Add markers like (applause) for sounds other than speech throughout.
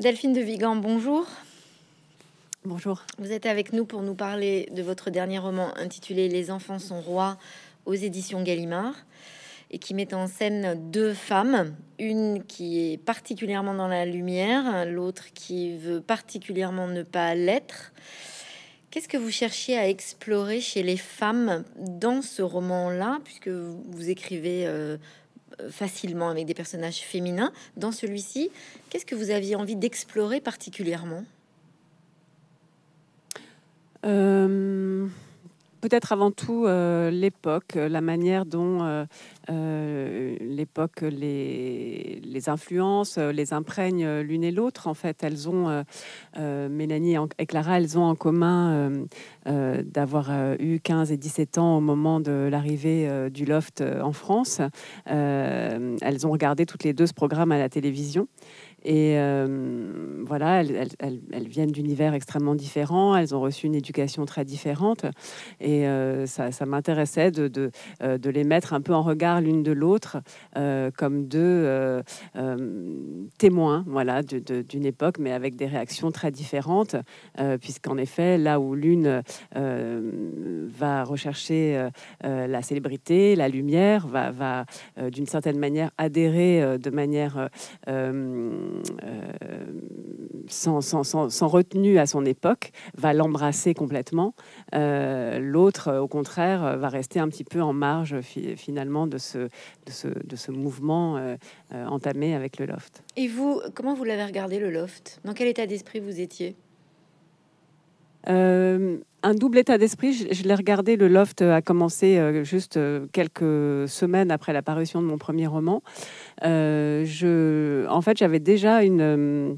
Delphine de Vigan, bonjour. Bonjour. Vous êtes avec nous pour nous parler de votre dernier roman intitulé Les enfants sont rois aux éditions Gallimard et qui met en scène deux femmes, une qui est particulièrement dans la lumière, l'autre qui veut particulièrement ne pas l'être. Qu'est-ce que vous cherchiez à explorer chez les femmes dans ce roman-là, puisque vous écrivez euh, facilement avec des personnages féminins. Dans celui-ci, qu'est-ce que vous aviez envie d'explorer particulièrement euh, peut-être avant tout euh, l'époque, euh, la manière dont euh, l'époque les, les influences, les imprègne l'une et l'autre. En fait, elles ont, Mélanie et Clara, elles ont en commun d'avoir eu 15 et 17 ans au moment de l'arrivée du loft en France. elles ont regardé toutes les deux ce programme à la télévision. Et euh, voilà, elles, viennent d'univers extrêmement différents, elles ont reçu une éducation très différente. Et euh, ça, m'intéressait euh, de, les mettre un peu en regard l'une de l'autre, comme deux témoins voilà, d'une époque, mais avec des réactions très différentes, puisqu'en effet, là où l'une va rechercher la célébrité, la lumière, va d'une certaine manière adhérer de manière euh, sans, sans, retenue à son époque, va l'embrasser complètement. Euh, l'autre, au contraire, va rester un petit peu en marge finalement de ce, de ce, mouvement euh, entamé avec le loft. Et vous, comment vous l'avez regardé le loft Dans quel état d'esprit vous étiez euh, un double état d'esprit. Je, l'ai regardé, le loft euh, a commencé euh, juste quelques semaines après l'apparition de mon premier roman. en fait, j'avais déjà une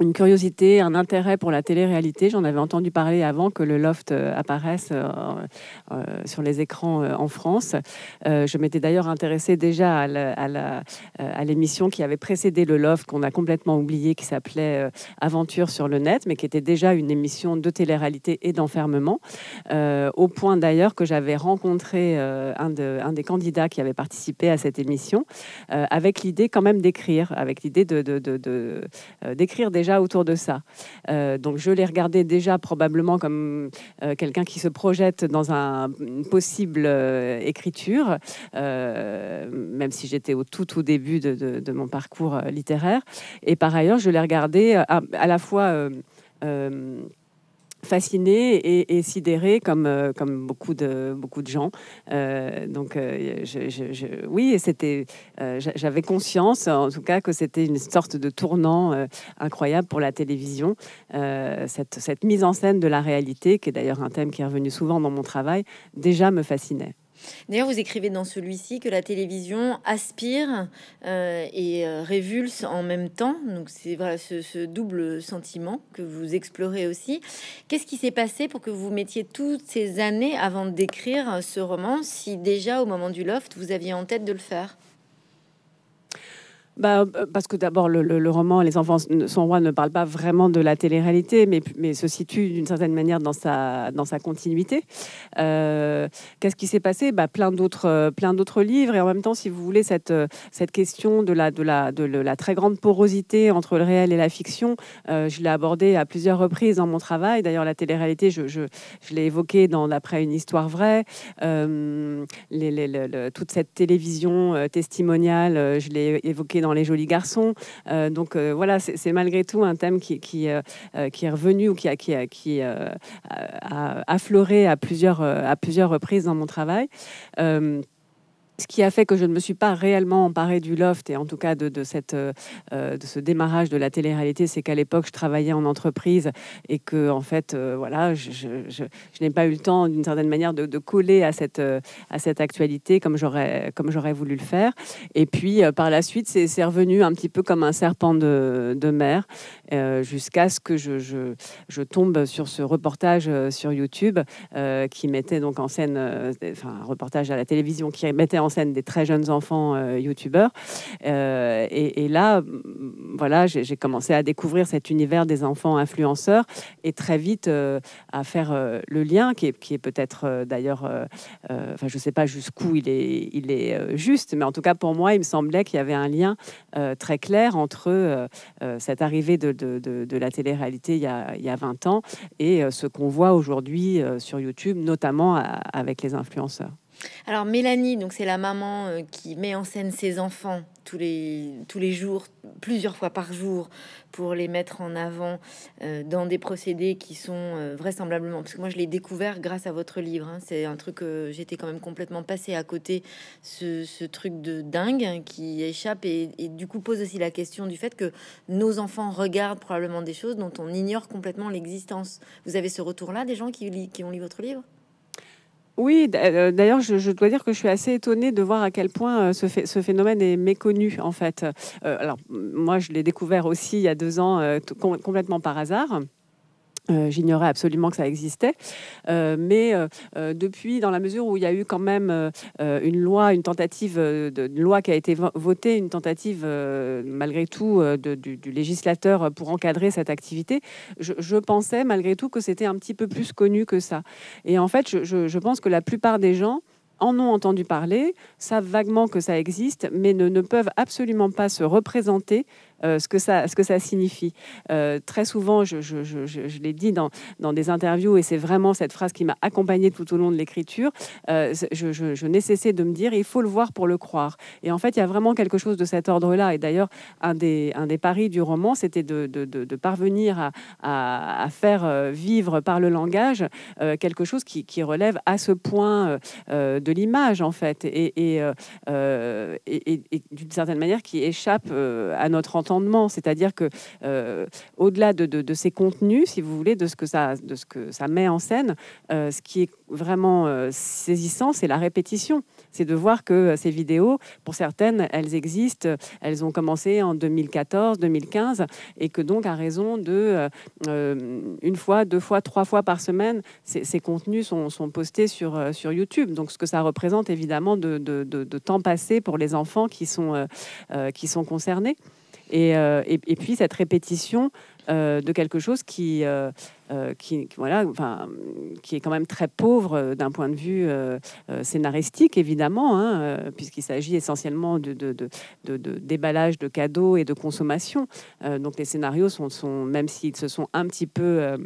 une curiosité, un intérêt pour la télé-réalité. J'en avais entendu parler avant que le loft euh, apparaisse euh, euh, sur les écrans en France. je m'étais d'ailleurs intéressée déjà à l'émission qui avait précédé le loft, qu'on a complètement oublié, qui s'appelait Aventure sur le net, mais qui était déjà une émission de télé-réalité et d'enfermement, au point d'ailleurs que j'avais rencontré un, un, des candidats qui avait participé à cette émission, avec l'idée quand même d'écrire, avec l'idée d'écrire de, des déjà autour de ça. Euh, donc je les regardais déjà probablement comme euh, quelqu'un qui se projette dans un, une possible euh, écriture, même si j'étais au tout tout début de, mon parcours littéraire. Et par ailleurs, je les regardais à, à la fois... Fasciné et, et, sidérée comme, euh, comme beaucoup, de, beaucoup de gens. Euh, donc, euh, oui, c'était, j'avais conscience, en tout cas, que c'était une sorte de tournant incroyable pour la télévision. Cette, cette, mise en scène de la réalité, qui est d'ailleurs un thème qui est revenu souvent dans mon travail, déjà me fascinait. D'ailleurs, vous écrivez dans celui-ci que la télévision aspire euh, et euh, révulse en même temps. Donc c'est voilà ce, ce, double sentiment que vous explorez aussi. Qu'est-ce qui s'est passé pour que vous mettiez toutes ces années avant d'écrire ce roman, si déjà au moment du loft vous aviez en tête de le faire bah, Parce que d'abord, le, le, roman Les enfants sont rois ne parle pas vraiment de la télé-réalité, mais, mais se situe d'une certaine manière dans sa, dans sa continuité. Euh, qu'est-ce qui s'est passé bah, Plein d'autres livres. Et en même temps, si vous voulez, cette, cette question de la, de, la, de la très grande porosité entre le réel et la fiction, euh, je l'ai abordée à plusieurs reprises dans mon travail. D'ailleurs, la télé-réalité, je, je, je l'ai évoquée dans D'après une histoire vraie. Euh, les, toute cette télévision testimoniale, je l'ai évoquée dans Les Jolis Garçons. Euh, donc euh, voilà, c'est malgré tout un thème euh, qui, est revenu ou qui, a, qui, a, qui a affleuré à plusieurs, à plusieurs reprises dans mon travail ce qui a fait que je ne me suis pas réellement emparée du loft et en tout cas de, de cette, euh, euh, de ce démarrage de la télé-réalité, c'est qu'à l'époque, je travaillais en entreprise et que, en fait, euh, voilà, je, je, n'ai pas eu le temps, d'une certaine manière, de, coller à cette, à cette actualité comme j'aurais, comme j'aurais voulu le faire. Et puis, par la suite, c'est, revenu un petit peu comme un serpent de, de mer. Euh, jusqu'à ce que je, je, tombe sur ce reportage euh, sur YouTube euh, qui mettait donc en scène, enfin un reportage à la télévision qui mettait en scène des très jeunes enfants youtubeurs. Et, là, voilà, j'ai commencé à découvrir cet univers des enfants influenceurs et très vite à faire le lien qui est, qui est peut-être d'ailleurs, enfin je sais pas jusqu'où il est, il est juste, mais en tout cas pour moi, il me semblait qu'il y avait un lien très clair entre cette arrivée de, de, la télé-réalité il, il, y a 20 ans et euh, ce qu'on voit aujourd'hui euh, sur YouTube, notamment euh, avec les influenceurs. Alors Mélanie, donc c'est la maman euh, qui met en scène ses enfants tous les, tous les jours, plusieurs fois par jour, pour les mettre en avant euh, dans des procédés qui sont euh, vraisemblablement, parce que moi je l'ai découvert grâce à votre livre, hein. c'est un truc que j'étais quand même complètement passé à côté, ce, truc de dingue qui échappe et, et, du coup pose aussi la question du fait que nos enfants regardent probablement des choses dont on ignore complètement l'existence. Vous avez ce retour-là des gens qui, qui ont lu votre livre oui, euh, d'ailleurs, je, dois dire que je suis assez étonnée de voir à quel point euh, ce, phénomène est méconnu, en fait. Euh, alors, moi, je l'ai découvert aussi il y a deux ans, complètement par hasard. Euh, j'ignorais absolument que ça existait. Euh, mais euh, depuis, dans la mesure où il y a eu quand même une loi, une tentative, de, loi qui a été votée, une tentative malgré tout du, législateur pour encadrer cette activité, je, pensais malgré tout que c'était un petit peu plus connu que ça. Et en fait, je, pense que la plupart des gens en ont entendu parler, savent vaguement que ça existe, mais ne peuvent absolument pas se représenter euh, ce, que ça, que ça signifie. Euh, très souvent, je, l'ai dit dans, des interviews, et c'est vraiment cette phrase qui m'a accompagnée tout au long de l'écriture, euh, je, n'ai cessé de me dire, il faut le voir pour le croire. Et en fait, il y a vraiment quelque chose de cet ordre-là. Et d'ailleurs, un des, un des paris du roman, c'était de, parvenir à, faire vivre par le langage quelque chose qui, relève à ce point de l'image, en fait, et, et, d'une certaine manière qui échappe à notre entente c'est-à-dire que euh, au-delà de, ces contenus, si vous voulez, de ce que ça, met en scène, euh, ce qui est vraiment euh, saisissant, c'est la répétition. C'est de voir que ces vidéos, pour certaines, elles existent, elles ont commencé en 2014, 2015, et que donc à raison de une fois, deux fois, trois fois par semaine, ces, contenus sont, postés sur, YouTube. Donc ce que ça représente évidemment de, temps passé pour les enfants qui sont concernés. Euh, et, puis cette répétition euh, de quelque chose euh, qui, qui, voilà, enfin, qui est quand même très pauvre d'un point de vue scénaristique, évidemment, hein, puisqu'il s'agit essentiellement de, de, déballage de cadeaux et de consommation. donc les scénarios sont, sont même s'ils se sont un petit peu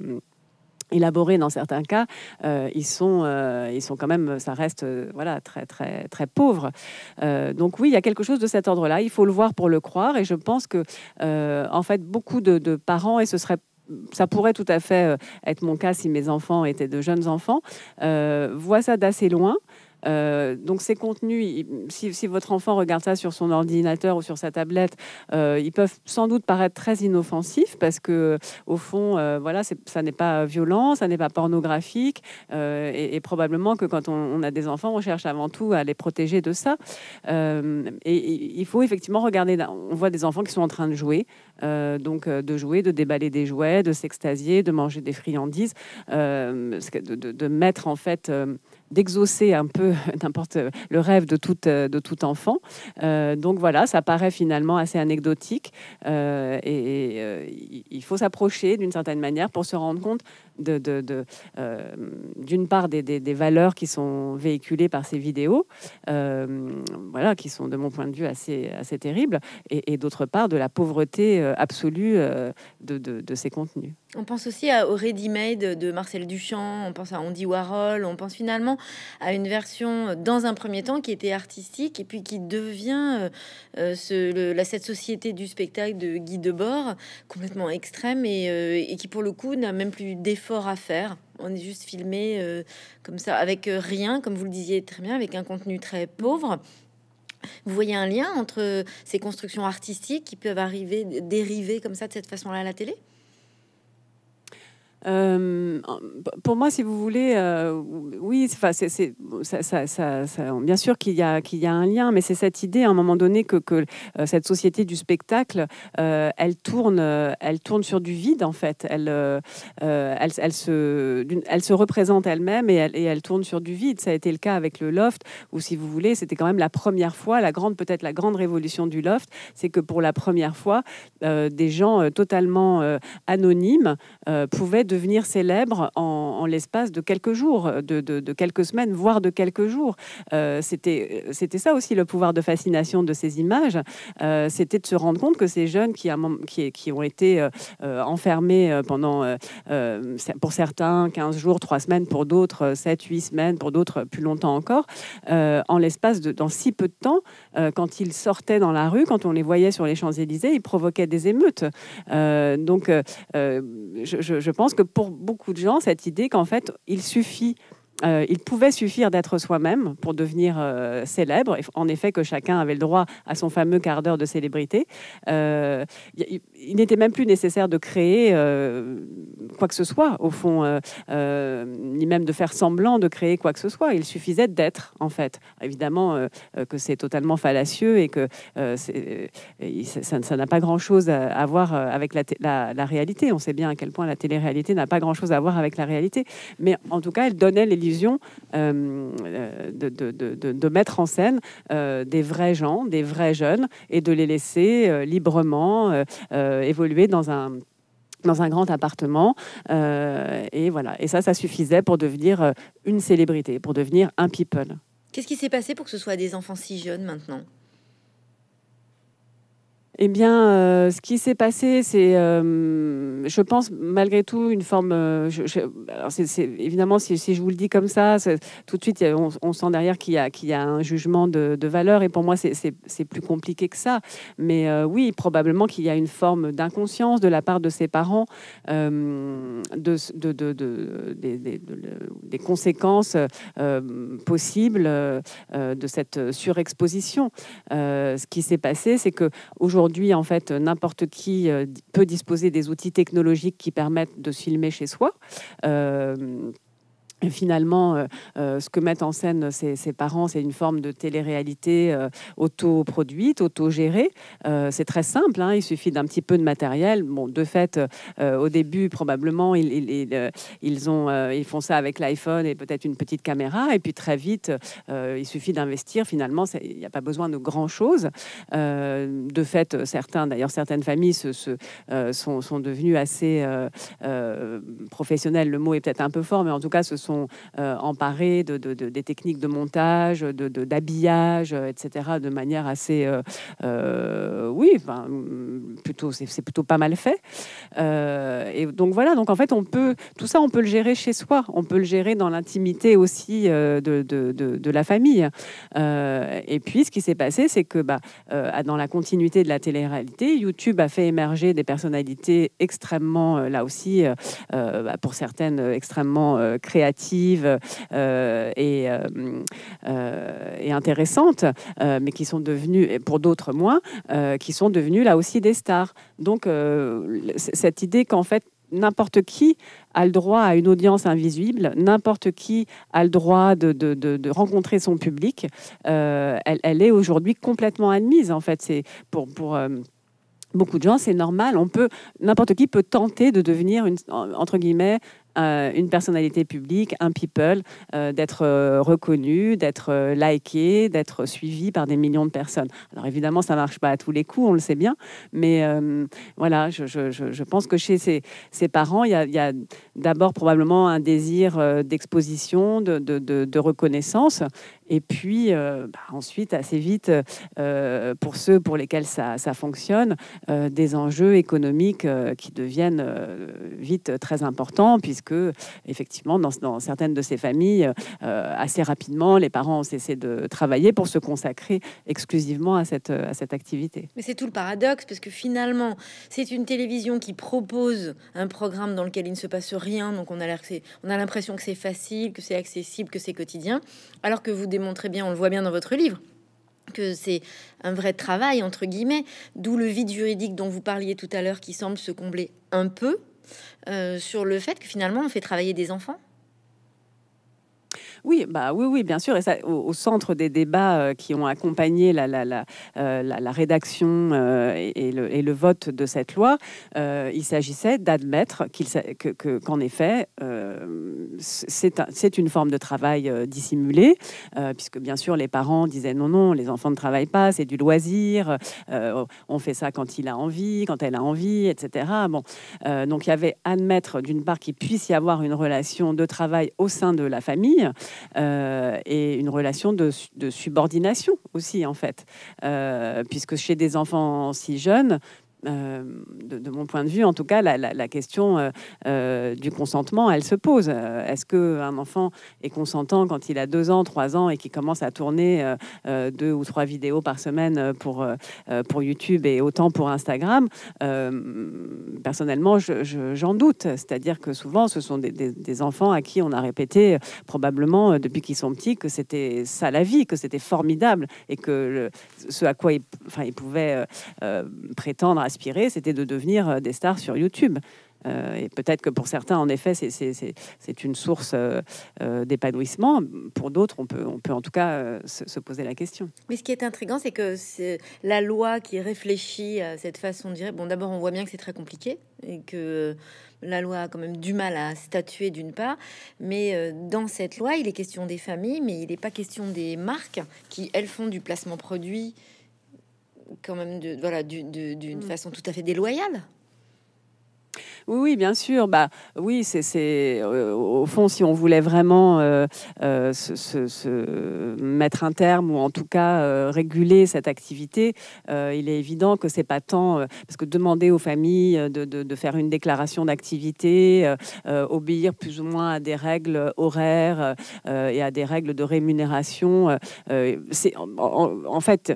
élaborés dans certains cas, euh, ils sont, euh, ils sont quand même, ça reste euh, voilà très très très pauvre. donc oui, il y a quelque chose de cet ordre-là. Il faut le voir pour le croire, et je pense que en fait beaucoup de, de parents et ce serait ça pourrait tout à fait être mon cas si mes enfants étaient de jeunes enfants, voient ça d'assez loin euh, donc ces contenus, si, votre enfant regarde ça sur son ordinateur ou sur sa tablette, euh, ils peuvent sans doute paraître très inoffensifs parce que au fond, euh, voilà, ça n'est pas violent, ça n'est pas pornographique, et, probablement que quand on, a des enfants, on cherche avant tout à les protéger de ça. Et, il faut effectivement regarder. On voit des enfants qui sont en train de jouer, donc de jouer, de déballer des jouets, de s'extasier, de manger des friandises, de, mettre en fait d'exaucer un peu (laughs) n'importe le rêve de tout, euh, de tout enfant. Euh, donc voilà, ça paraît finalement assez anecdotique euh, et, il faut s'approcher d'une certaine manière pour se rendre compte de, d'une part des, valeurs qui sont véhiculées par ces vidéos, voilà, qui sont de mon point de vue assez, assez terribles, et, d'autre part de la pauvreté absolue de, de, ces contenus. On pense aussi à, au ready-made de Marcel Duchamp, on pense à Andy Warhol, on pense finalement à une version euh, dans un premier temps qui était artistique et puis qui devient euh, euh, la, cette société du spectacle de Guy Debord complètement extrême et, qui pour le coup n'a même plus d'effort à faire. On est juste filmé comme ça avec rien, comme vous le disiez très bien, avec un contenu très pauvre. Vous voyez un lien entre ces constructions artistiques qui peuvent arriver dériver comme ça de cette façon-là à la télé euh, pour moi, si vous voulez, euh, oui, c'est, bien sûr qu'il y, a, qu'il a un lien, mais c'est cette idée à un moment donné que, euh, cette société du spectacle, elle, tourne, elle tourne sur du vide en fait. Elle, elle, se, elle se représente elle-même et elle, et elle tourne sur du vide. Ça a été le cas avec le loft, où si vous voulez, c'était quand même la première fois, la grande, peut-être la grande révolution du loft, c'est que pour la première fois, des gens totalement anonymes pouvaient de devenir célèbre en, l'espace de quelques jours, de, quelques semaines, voire de quelques jours. Euh, c'était c'était ça aussi le pouvoir de fascination de ces images. Euh, c'était de se rendre compte que ces jeunes qui, qui, qui ont été euh, enfermés pendant, pour certains, 15 jours, 3 semaines, pour d'autres, 7, 8 semaines, pour d'autres, plus longtemps encore, en l'espace de dans si peu de temps, quand ils sortaient dans la rue, quand on les voyait sur les Champs-Élysées, ils provoquaient des émeutes. donc, je pense que pour beaucoup de gens, cette idée qu'en fait, il suffit euh, il pouvait suffire d'être soi-même pour devenir euh, célèbre. En effet, que chacun avait le droit à son fameux quart d'heure de célébrité. Euh, il, n'était même plus nécessaire de créer quoi que ce soit, au fond, ni même de faire semblant de créer quoi que ce soit. Il suffisait d'être, en fait. Évidemment que c'est totalement fallacieux et que ça n'a pas grand-chose à, voir avec la, réalité. On sait bien à quel point la télé-réalité n'a pas grand-chose à voir avec la réalité. Mais en tout cas, elle donnait les euh, euh, de, mettre en scène euh, des vrais gens, des vrais jeunes, et de les laisser librement évoluer dans un dans un grand appartement. et voilà. Et ça, ça suffisait pour devenir une célébrité, pour devenir un people. Qu'est-ce qui s'est passé pour que ce soit des enfants si jeunes maintenant eh bien, euh, ce qui s'est passé, c'est, euh, je pense, malgré tout, une forme. Euh, évidemment, si, je vous le dis comme ça, tout de suite, on, sent derrière qu'il y, a, un jugement de, valeur. Et pour moi, c'est plus compliqué que ça. Mais oui, probablement qu'il y a une forme d'inconscience de la part de ses parents de, de, des conséquences possibles de cette surexposition. ce qui s'est passé, c'est que Aujourd'hui, en fait, n'importe qui euh, peut disposer des outils technologiques qui permettent de filmer chez soi. Euh, finalement, euh, euh, ce que mettent en scène ses, parents, c'est une forme de télé-réalité euh, auto-produite, auto-gérée. c'est très simple, hein, il suffit d'un petit peu de matériel. Bon, de fait, au début, probablement, ils, ils, ont, ils font ça avec l'iPhone et peut-être une petite caméra. Et puis très vite, il suffit d'investir. Finalement, il n'y a pas besoin de grand-chose. de fait, certains, d'ailleurs, certaines familles se, sont, sont, devenues assez professionnelles. Le mot est peut-être un peu fort, mais en tout cas, ce sont sont euh, emparés de, des techniques de montage, d'habillage, euh, etc., de manière assez, euh, oui, mm, plutôt, c'est plutôt pas mal fait. et donc voilà, donc en fait, on peut tout ça, on peut le gérer chez soi, on peut le gérer dans l'intimité aussi de, la famille. et puis, ce qui s'est passé, c'est que bah, dans la continuité de la télé-réalité, YouTube a fait émerger des personnalités extrêmement, là aussi, bah, pour certaines, extrêmement créatives euh, et, euh, euh, et, intéressantes, mais qui sont devenues, pour d'autres moins, qui sont devenues là aussi des stars. Donc cette idée qu'en fait n'importe qui a le droit à une audience invisible, n'importe qui a le droit de, rencontrer son public. elle, est aujourd'hui complètement admise, en fait. C'est pour. pour Beaucoup de gens, c'est normal. On peut, n'importe qui peut tenter de devenir une, entre guillemets euh, une personnalité publique, un people, euh, d'être euh, reconnu, d'être liké, d'être suivi par des millions de personnes. Alors évidemment, ça marche pas à tous les coups, on le sait bien, mais voilà, je, pense que chez ses, parents, il y a, d'abord probablement un désir d'exposition, de reconnaissance, et puis euh, bah, ensuite, assez vite, euh, pour ceux pour lesquels ça, ça fonctionne, euh, des enjeux économiques qui deviennent vite très importants, puisque effectivement, dans, dans certaines de ces familles, assez rapidement, les parents ont cessé de travailler pour se consacrer exclusivement à cette, à cette activité. Mais c'est tout le paradoxe, parce que finalement, c'est une télévision qui propose un programme dans lequel il ne se passe rien, donc on a l'impression que c'est facile, que c'est accessible, que c'est quotidien, alors que vous démontrez bien, on le voit bien dans votre livre, que c'est un vrai travail, entre guillemets, d'où le vide juridique dont vous parliez tout à l'heure qui semble se combler un peu euh, sur le fait que finalement on fait travailler des enfants oui, bah oui, oui, bien sûr. Et au, centre des débats euh, qui ont accompagné la, euh, rédaction euh, et, le, vote de cette loi, il s'agissait d'admettre qu'en effet, c'est, une forme de travail dissimulé, puisque bien sûr les parents disaient non, non, les enfants ne travaillent pas, c'est du loisir, on fait ça quand il a envie, quand elle a envie, etc. Bon, donc il y avait admettre d'une part qu'il puisse y avoir une relation de travail au sein de la famille. Euh, et une relation de, de, subordination aussi en fait, euh, puisque chez des enfants si jeunes, euh, de, mon point de vue, en tout cas, la, question euh, euh, du consentement, elle se pose. Est-ce que un enfant est consentant quand il a deux ans, trois ans et qu'il commence à tourner deux ou trois vidéos par semaine pour, pour YouTube et autant pour Instagram Personnellement, j'en doute. C'est-à-dire que souvent, ce sont des, enfants à qui on a répété probablement depuis qu'ils sont petits que c'était ça la vie, que c'était formidable et que ce à quoi ils, enfin, ils pouvaient prétendre à c'était de devenir euh, des stars sur YouTube. Euh, et peut-être que pour certains, en effet, c'est une source euh, d'épanouissement. Pour d'autres, on peut, on peut en tout cas se, poser la question. Mais ce qui est intriguant, c'est que c'est la loi qui réfléchit à cette façon de dire. Bon, d'abord, on voit bien que c'est très compliqué et que la loi a quand même du mal à statuer d'une part, mais dans cette loi, il est question des familles, mais il n'est pas question des marques qui, elles, font du placement produit quand même voilà, d'une mm. façon tout à fait déloyale. Oui, bien sûr. Bah, oui, c'est euh, au fond, si on voulait vraiment euh, euh, se, mettre un terme ou en tout cas réguler cette activité, il est évident que c'est pas tant parce que demander aux familles de, faire une déclaration d'activité, obéir plus ou moins à des règles horaires et à des règles de rémunération, c'est en, fait,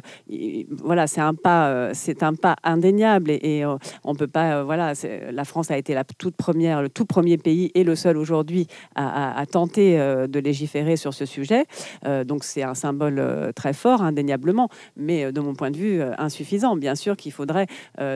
voilà, c'est un pas, c'est un pas indéniable et, on peut pas, voilà, la France a c'était la toute première, le tout premier pays et le seul aujourd'hui à, à, tenter euh, de légiférer sur ce sujet. Euh, donc c'est un symbole euh, très fort, indéniablement, mais de mon point de vue insuffisant. Bien sûr qu'il faudrait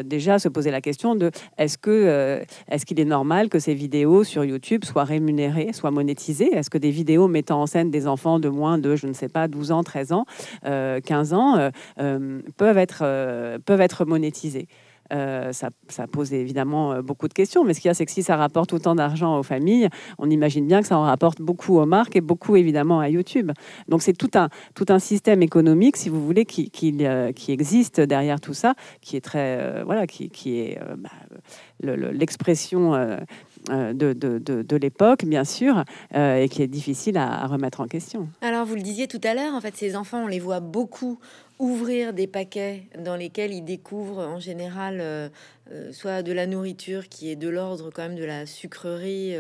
déjà se poser la question de est-ce que est-ce qu'il est normal que ces vidéos sur YouTube soient rémunérées, soient monétisées Est-ce que des vidéos mettant en scène des enfants de moins de, je ne sais pas, 12 ans, 13 ans, 15 ans peuvent être peuvent être monétisées euh, ça, pose évidemment euh, beaucoup de questions. Mais ce qu'il y a, c'est que si ça rapporte autant d'argent aux familles, on imagine bien que ça en rapporte beaucoup aux marques et beaucoup évidemment à YouTube. Donc c'est tout un, tout un système économique, si vous voulez, qui, qui, euh, existe derrière tout ça, qui est très. voilà, qui, est bah, l'expression. Euh, de, de, de, l'époque, bien sûr, euh, et qui est difficile à, remettre en question. Alors, vous le disiez tout à l'heure, en fait, ces enfants, on les voit beaucoup ouvrir des paquets dans lesquels ils découvrent en général euh, soit de la nourriture qui est de l'ordre quand même de la sucrerie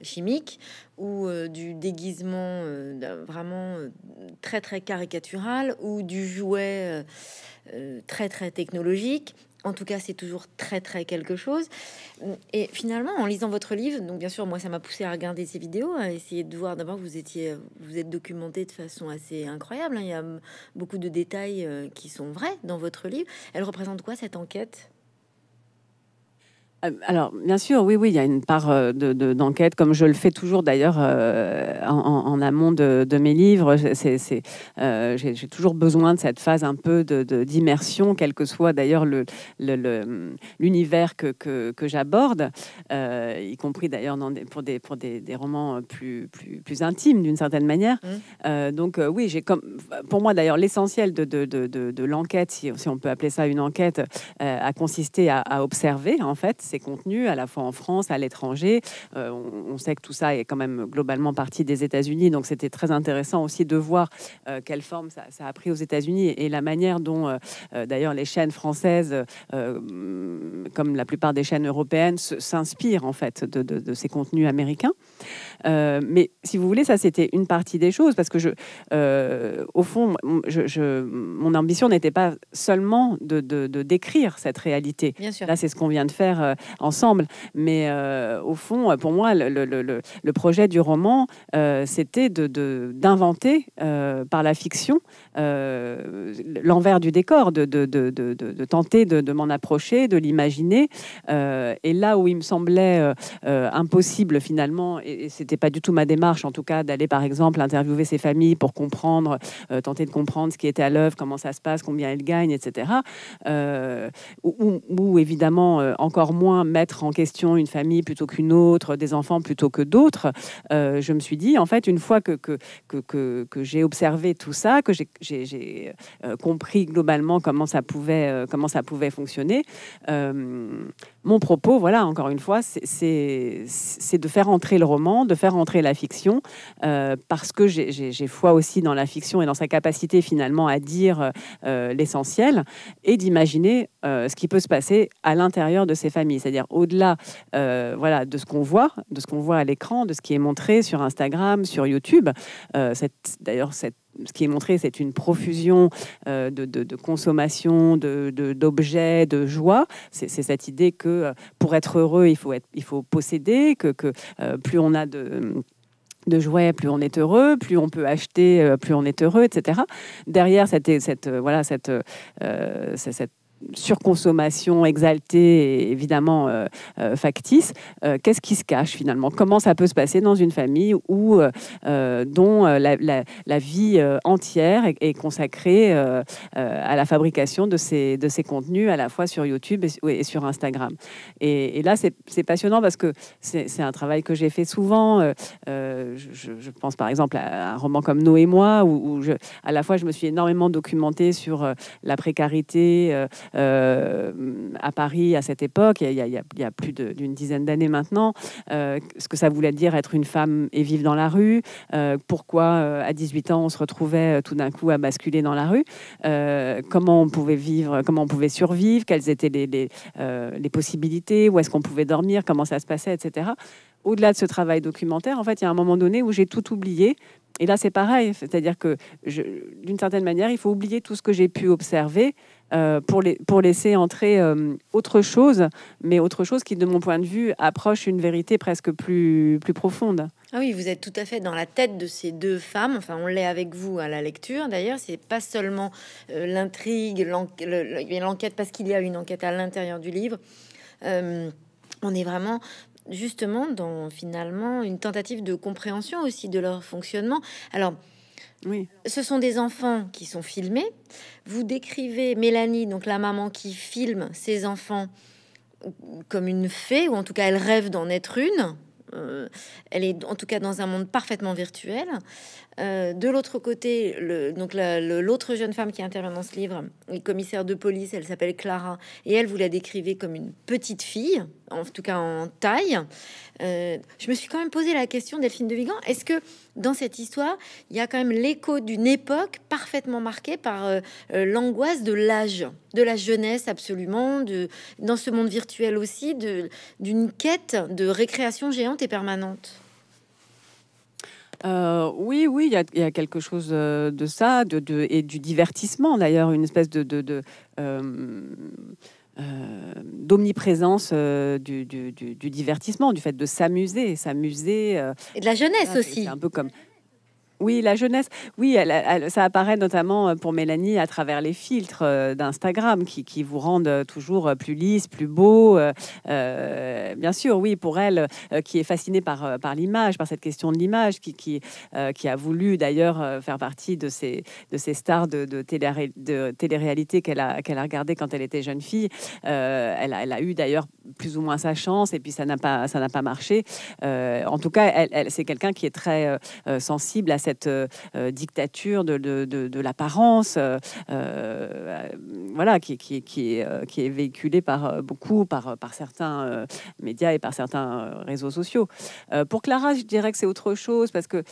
chimique ou du déguisement vraiment très très caricatural ou du jouet très très technologique en tout cas, c'est toujours très très quelque chose. Et finalement, en lisant votre livre, donc bien sûr, moi ça m'a poussé à regarder ces vidéos, à essayer de voir. D'abord, vous étiez, vous êtes documenté de façon assez incroyable. Hein. Il y a beaucoup de détails euh, qui sont vrais dans votre livre. Elle représente quoi cette enquête euh, alors, bien sûr, oui, oui, il y a une part euh, d'enquête, de, comme je le fais toujours d'ailleurs euh, en, amont de, mes livres. J'ai toujours besoin de cette phase un peu d'immersion, quel que soit d'ailleurs l'univers le, le, que, que, j'aborde, y compris d'ailleurs pour, des, pour des, romans plus, plus, plus intimes d'une certaine manière. Mmh. donc, oui, comme, pour moi d'ailleurs, l'essentiel de, l'enquête, si, on peut appeler ça une enquête, a consisté à, à observer en fait contenus, à la fois en France, à l'étranger. Euh, on, sait que tout ça est quand même globalement parti des États-Unis, donc c'était très intéressant aussi de voir euh, quelle forme ça, a pris aux États-Unis et, la manière dont, euh, d'ailleurs, les chaînes françaises, mm, comme la plupart des chaînes européennes, s'inspirent en fait de, ces contenus américains. mais si vous voulez, ça c'était une partie des choses parce que je, au fond, je, mon ambition n'était pas seulement de, de décrire cette réalité. Là, c'est ce qu'on vient de faire ensemble. Mais euh, au fond, pour moi, le, projet du roman, euh, c'était d'inventer de, d'inventer euh, par la fiction l'envers du décor, de, de tenter de, m'en approcher, de l'imaginer. et là où il me semblait impossible finalement, et, c'était pas du tout ma démarche, en tout cas, d'aller par exemple interviewer ses familles pour comprendre, tenter de comprendre ce qui était à l'œuvre, comment ça se passe, combien elle gagne, etc. ou, évidemment encore moins mettre en question une famille plutôt qu'une autre, des enfants plutôt que d'autres, euh, je me suis dit, en fait, une fois que, que, j'ai observé tout ça, que j'ai euh, compris globalement comment ça pouvait, euh, comment ça pouvait fonctionner, mon propos, voilà, encore une fois, c'est de faire entrer le roman, de faire entrer la fiction, euh, parce que j'ai foi aussi dans la fiction et dans sa capacité finalement à dire euh, l'essentiel et d'imaginer euh, ce qui peut se passer à l'intérieur de ces familles, c'est-à-dire au-delà, voilà, de ce qu'on voit, de ce qu'on voit à l'écran, de ce qui est montré sur Instagram, sur YouTube. D'ailleurs, cette ce qui est montré, c'est une profusion euh, de, de consommation, d'objets, de, joie. C'est cette idée que euh, pour être heureux, il faut, il faut posséder, que, euh, plus on a de de jouets, plus on est heureux, plus on peut acheter, plus on est heureux, etc. Derrière cette, cette voilà, cette, cette surconsommation exaltée et évidemment euh, euh, factice, euh, qu'est-ce qui se cache finalement Comment ça peut se passer dans une famille où, dont la, vie entière est, consacrée à la fabrication de ces, de ces contenus à la fois sur YouTube et, sur Instagram Et, là, c'est passionnant parce que c'est un travail que j'ai fait souvent. Je, pense par exemple à un roman comme Noé et moi, où, à la fois je me suis énormément documentée sur la précarité, euh, à Paris à cette époque, il y a, il plus d'une dizaine d'années maintenant, euh, ce que ça voulait dire être une femme et vivre dans la rue, euh, pourquoi à 18 ans on se retrouvait tout d'un coup à basculer dans la rue, comment on pouvait vivre, comment on pouvait survivre, quelles étaient les, les, les possibilités, où est-ce qu'on pouvait dormir, comment ça se passait, etc au-delà de ce travail documentaire, en fait, il y a un moment donné où j'ai tout oublié. Et là, c'est pareil. C'est-à-dire que, d'une certaine manière, il faut oublier tout ce que j'ai pu observer euh, pour, les, pour laisser entrer euh, autre chose, mais autre chose qui, de mon point de vue, approche une vérité presque plus, plus profonde. Ah oui, vous êtes tout à fait dans la tête de ces deux femmes. Enfin, on l'est avec vous à la lecture. D'ailleurs, c'est pas seulement euh, l'intrigue, l'enquête, parce qu'il y a une enquête à l'intérieur du livre. on est vraiment justement dans finalement une tentative de compréhension aussi de leur fonctionnement. Alors, ce sont des enfants qui sont filmés. Vous décrivez Mélanie, donc la maman qui filme ses enfants euh, comme une fée, ou en tout cas elle rêve d'en être une. Euh, elle est en tout cas dans un monde parfaitement virtuel. Euh, de l'autre côté, l'autre jeune femme qui intervient dans ce livre est commissaire de police, elle s'appelle Clara, et elle, vous la décrivait comme une petite fille, en tout cas en taille. Euh, je me suis quand même posé la question, Delphine de Vigan, est-ce que dans cette histoire, il y a quand même l'écho d'une époque parfaitement marquée par euh, l'angoisse de l'âge, de la jeunesse absolument, dans ce monde virtuel aussi, d'une quête de récréation géante et permanente euh, oui, oui, il y, a quelque chose euh, de ça, et du divertissement d'ailleurs, une espèce de, euh, d'omniprésence du, divertissement, du fait de s'amuser, s'amuser. et de la jeunesse aussi. un peu comme oui, la jeunesse, oui, ça apparaît notamment euh, pour Mélanie à travers les filtres euh, d'Instagram qui, vous rendent euh, toujours plus lisse, plus beau. bien sûr, oui, pour elle qui est fascinée par, l'image, par cette question de l'image, qui, a voulu d'ailleurs faire partie de ces, stars de, télé, réalité qu'elle a, qu'elle quand elle était jeune fille. elle, a, eu d'ailleurs plus ou moins sa chance et puis ça n'a pas, marché. en tout cas, c'est quelqu'un qui est très sensible à cette euh, euh, dictature de, l'apparence, euh, voilà, qui, qui, qui, est, véhiculée par beaucoup, par, par certains médias et par certains réseaux sociaux. pour Clara, je dirais que c'est autre chose parce que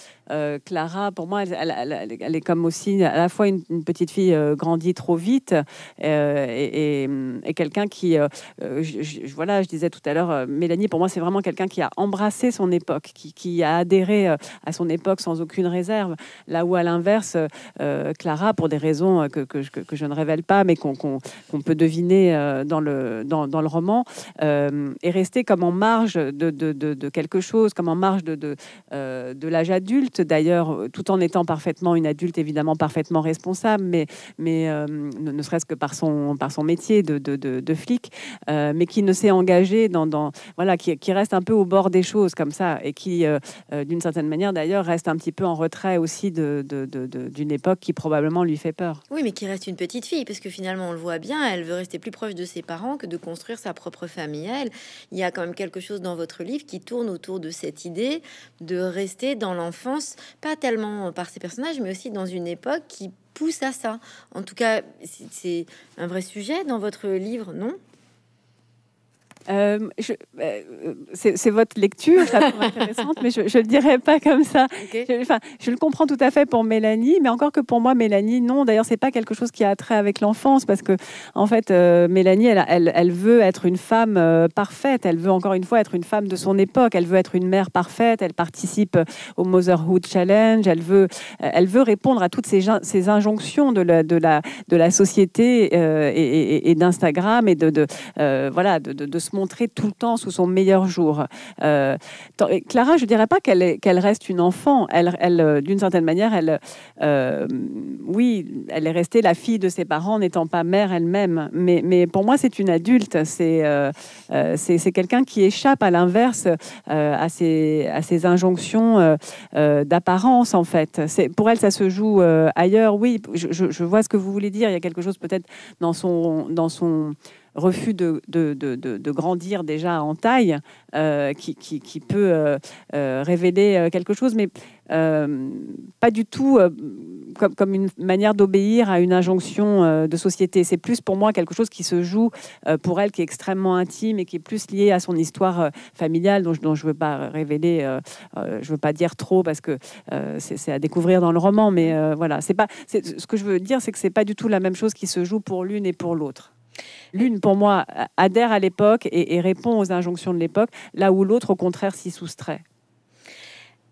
Clara, pour moi, elle, est comme aussi à la fois une, petite fille grandie trop vite et, quelqu'un qui, je, voilà, je disais tout à l'heure, Mélanie, pour moi, c'est vraiment quelqu'un qui a embrassé son époque, qui a adhéré à son époque sans aucune raison Là où, à l'inverse, euh, Clara, pour des raisons euh, que, je ne révèle pas, mais qu'on peut deviner euh, dans le, dans, le roman, est restée comme en marge de, quelque chose, comme en marge de, de, l'âge adulte, d'ailleurs, tout en étant parfaitement une adulte, évidemment parfaitement responsable, mais, mais ne, serait-ce que par son, par son métier de, flic, mais qui ne s'est engagée dans, dans voilà, qui, qui, reste un peu au bord des choses comme ça et qui, d'une certaine manière, d'ailleurs, reste un petit peu en retrait aussi d'une époque qui probablement lui fait peur. Oui, mais qui reste une petite fille, parce que finalement, on le voit bien, elle veut rester plus proche de ses parents que de construire sa propre famille. Elle, il y a quand même quelque chose dans votre livre qui tourne autour de cette idée de rester dans l'enfance, pas tellement par ses personnages, mais aussi dans une époque qui pousse à ça. En tout cas, c'est un vrai sujet dans votre livre, non euh, euh, c'est votre lecture, ça (laughs) mais je ne le dirais pas comme ça. Je, enfin, je, le comprends tout à fait pour Mélanie, mais encore que pour moi, Mélanie, non. D'ailleurs, c'est pas quelque chose qui a trait avec l'enfance, parce que en fait, euh, Mélanie, elle, elle, veut être une femme parfaite. Elle veut encore une fois être une femme de son époque. Elle veut être une mère parfaite. Elle participe au Motherhood Challenge. Elle veut, elle veut répondre à toutes ces, ces injonctions de la, de la, de la société et, d'Instagram et de, de voilà de, de, montrer tout le temps sous son meilleur jour. Euh, Clara, je dirais pas qu'elle qu'elle reste une enfant. Elle, euh, d'une certaine manière, elle, euh, oui, elle est restée la fille de ses parents, n'étant pas mère elle-même. Mais, mais pour moi, c'est une adulte. C'est c'est quelqu'un qui échappe à l'inverse à ses à injonctions d'apparence en fait. C'est pour elle, ça se joue ailleurs. Oui, je, vois ce que vous voulez dire. Il y a quelque chose peut-être dans son dans son refus de, de, grandir déjà en taille euh, qui, peut euh, euh, révéler quelque chose, mais pas du tout comme, une manière d'obéir à une injonction de société. C'est plus pour moi quelque chose qui se joue pour elle, qui est extrêmement intime et qui est plus lié à son histoire familiale, dont, dont je ne veux pas révéler, je veux pas dire trop parce que c'est à découvrir dans le roman, mais voilà, c'est pas. Ce que je veux dire, c'est que c'est pas du tout la même chose qui se joue pour l'une et pour l'autre. L'une, pour moi, adhère à l'époque et, répond aux injonctions de l'époque, là où l'autre, au contraire, s'y soustrait.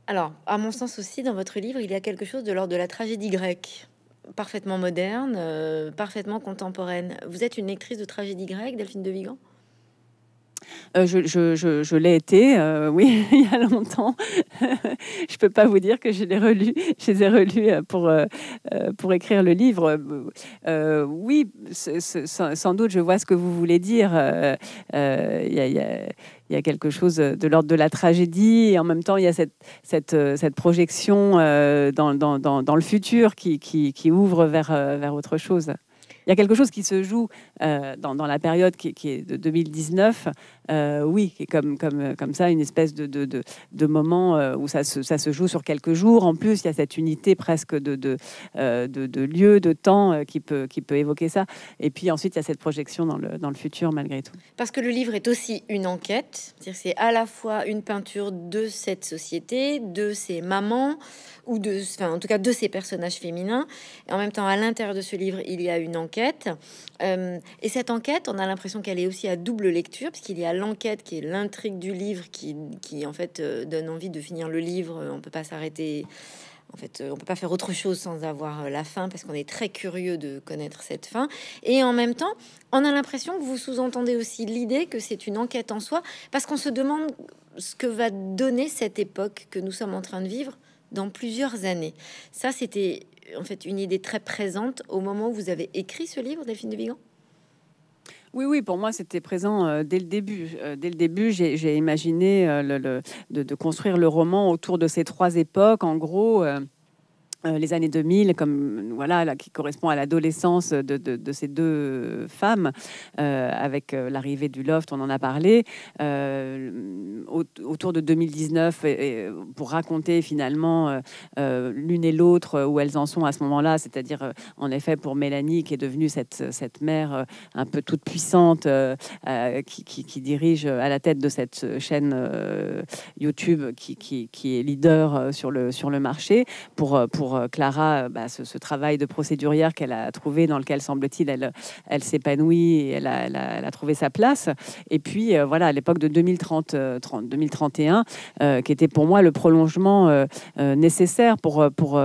Alors, à mon sens aussi, dans votre livre, il y a quelque chose de l'ordre de la tragédie grecque parfaitement moderne, euh, parfaitement contemporaine. Vous êtes une lectrice de tragédie grecque, Delphine de Vigan euh, je, l'ai été, euh, oui, (laughs) il y a longtemps. (laughs) je ne peux pas vous dire que je, relu, je les ai relus euh, pour, pour écrire le livre. oui, sans, doute, je vois ce que vous voulez dire. Il y a, quelque chose de l'ordre de la tragédie et en même temps il y a cette, cette, projection dans, dans, dans, le futur qui, qui, qui ouvre vers, vers autre chose. Il y a quelque chose qui se joue euh, dans, la période qui, qui est de 2019 euh, oui, comme, comme, euh, comme ça, une espèce de, de, de, moment euh, où ça se, ça se, joue sur quelques jours. En plus, il y a cette unité presque de, de, euh, lieu, de temps qui peut, qui peut évoquer ça. Et puis ensuite, il y a cette projection dans le, dans le futur malgré tout. Parce que le livre est aussi une enquête, c'est à la fois une peinture de cette société, de ses mamans, ou de, enfin, en tout cas de ces personnages féminins. Et en même temps, à l'intérieur de ce livre, il y a une enquête. et cette enquête, on a l'impression qu'elle est aussi à double lecture, puisqu'il y a l'enquête qui est l'intrigue du livre qui, en fait euh, donne envie de finir le livre. On peut pas s'arrêter. En fait, euh, on peut pas faire autre chose sans avoir euh, la fin parce qu'on est très curieux de connaître cette fin. Et en même temps, on a l'impression que vous sous-entendez aussi l'idée que c'est une enquête en soi parce qu'on se demande ce que va donner cette époque que nous sommes en train de vivre dans plusieurs années. Ça, c'était en fait une idée très présente au moment où vous avez écrit ce livre, Delphine de Vigan. Oui, oui, pour moi, c'était présent euh, dès le début. Euh, dès le début, j'ai imaginé euh, de, construire le roman autour de ces trois époques. En gros, euh, les années 2000, comme voilà, là, qui correspond à l'adolescence de, de, ces deux femmes, euh, avec euh, l'arrivée du loft, on en a parlé, autour de 2019, et, pour raconter finalement l'une et l'autre où elles en sont à ce moment-là, c'est-à-dire en effet pour Mélanie qui est devenue cette, cette mère un peu toute puissante qui, qui, qui, dirige à la tête de cette chaîne YouTube qui, qui, est leader sur le, sur le marché, pour, pour euh, Clara euh, bah, ce, travail de procédurière qu'elle a trouvé, dans lequel semble-t-il elle, euh, elle s'épanouit elle a, trouvé sa place. Et puis voilà, à l'époque de 2030, 30, 2031, qui était pour moi le prolongement nécessaire pour, pour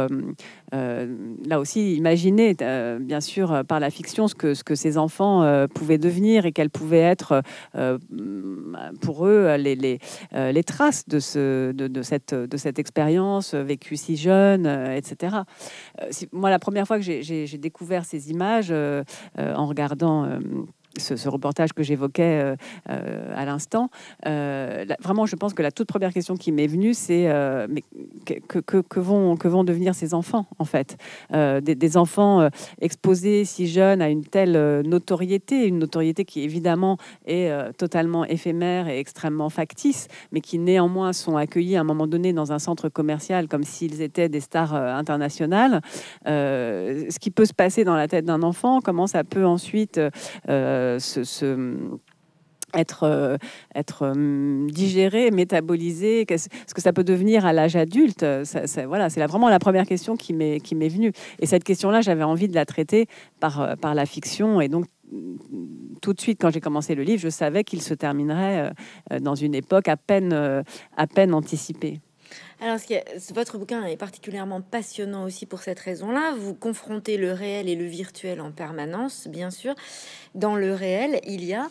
euh, là aussi, imaginer, euh, bien sûr, euh, par la fiction, ce que, ces enfants pouvaient devenir et quelles pouvaient être pour eux les, traces de, cette, de cette expérience vécue si jeune, etc. moi, la première fois que j'ai découvert ces images en regardant ce, reportage que j'évoquais euh, euh, à l'instant, euh, vraiment, je pense que la toute première question qui m'est venue, c'est mais que, vont, que vont devenir ces enfants, en fait des, des, enfants exposés si jeunes à une telle notoriété, une notoriété qui évidemment est totalement éphémère et extrêmement factice, mais qui néanmoins sont accueillis à un moment donné dans un centre commercial comme s'ils étaient des stars internationales. ce qui peut se passer dans la tête d'un enfant, comment ça peut ensuite euh, mm, être, euh, être euh, mm, digéré, métabolisé, ce que ça peut devenir à l'âge adulte Voilà, c'est vraiment la première question qui m'est venue. Et cette question-là, j'avais envie de la traiter par, par la fiction. Et donc, mm, tout de suite, quand j'ai commencé le livre, je savais qu'il se terminerait dans une époque à peine, à peine anticipée. Alors, ce votre bouquin est particulièrement passionnant aussi pour cette raison-là. Vous confrontez le réel et le virtuel en permanence, bien sûr. Dans le réel, il y a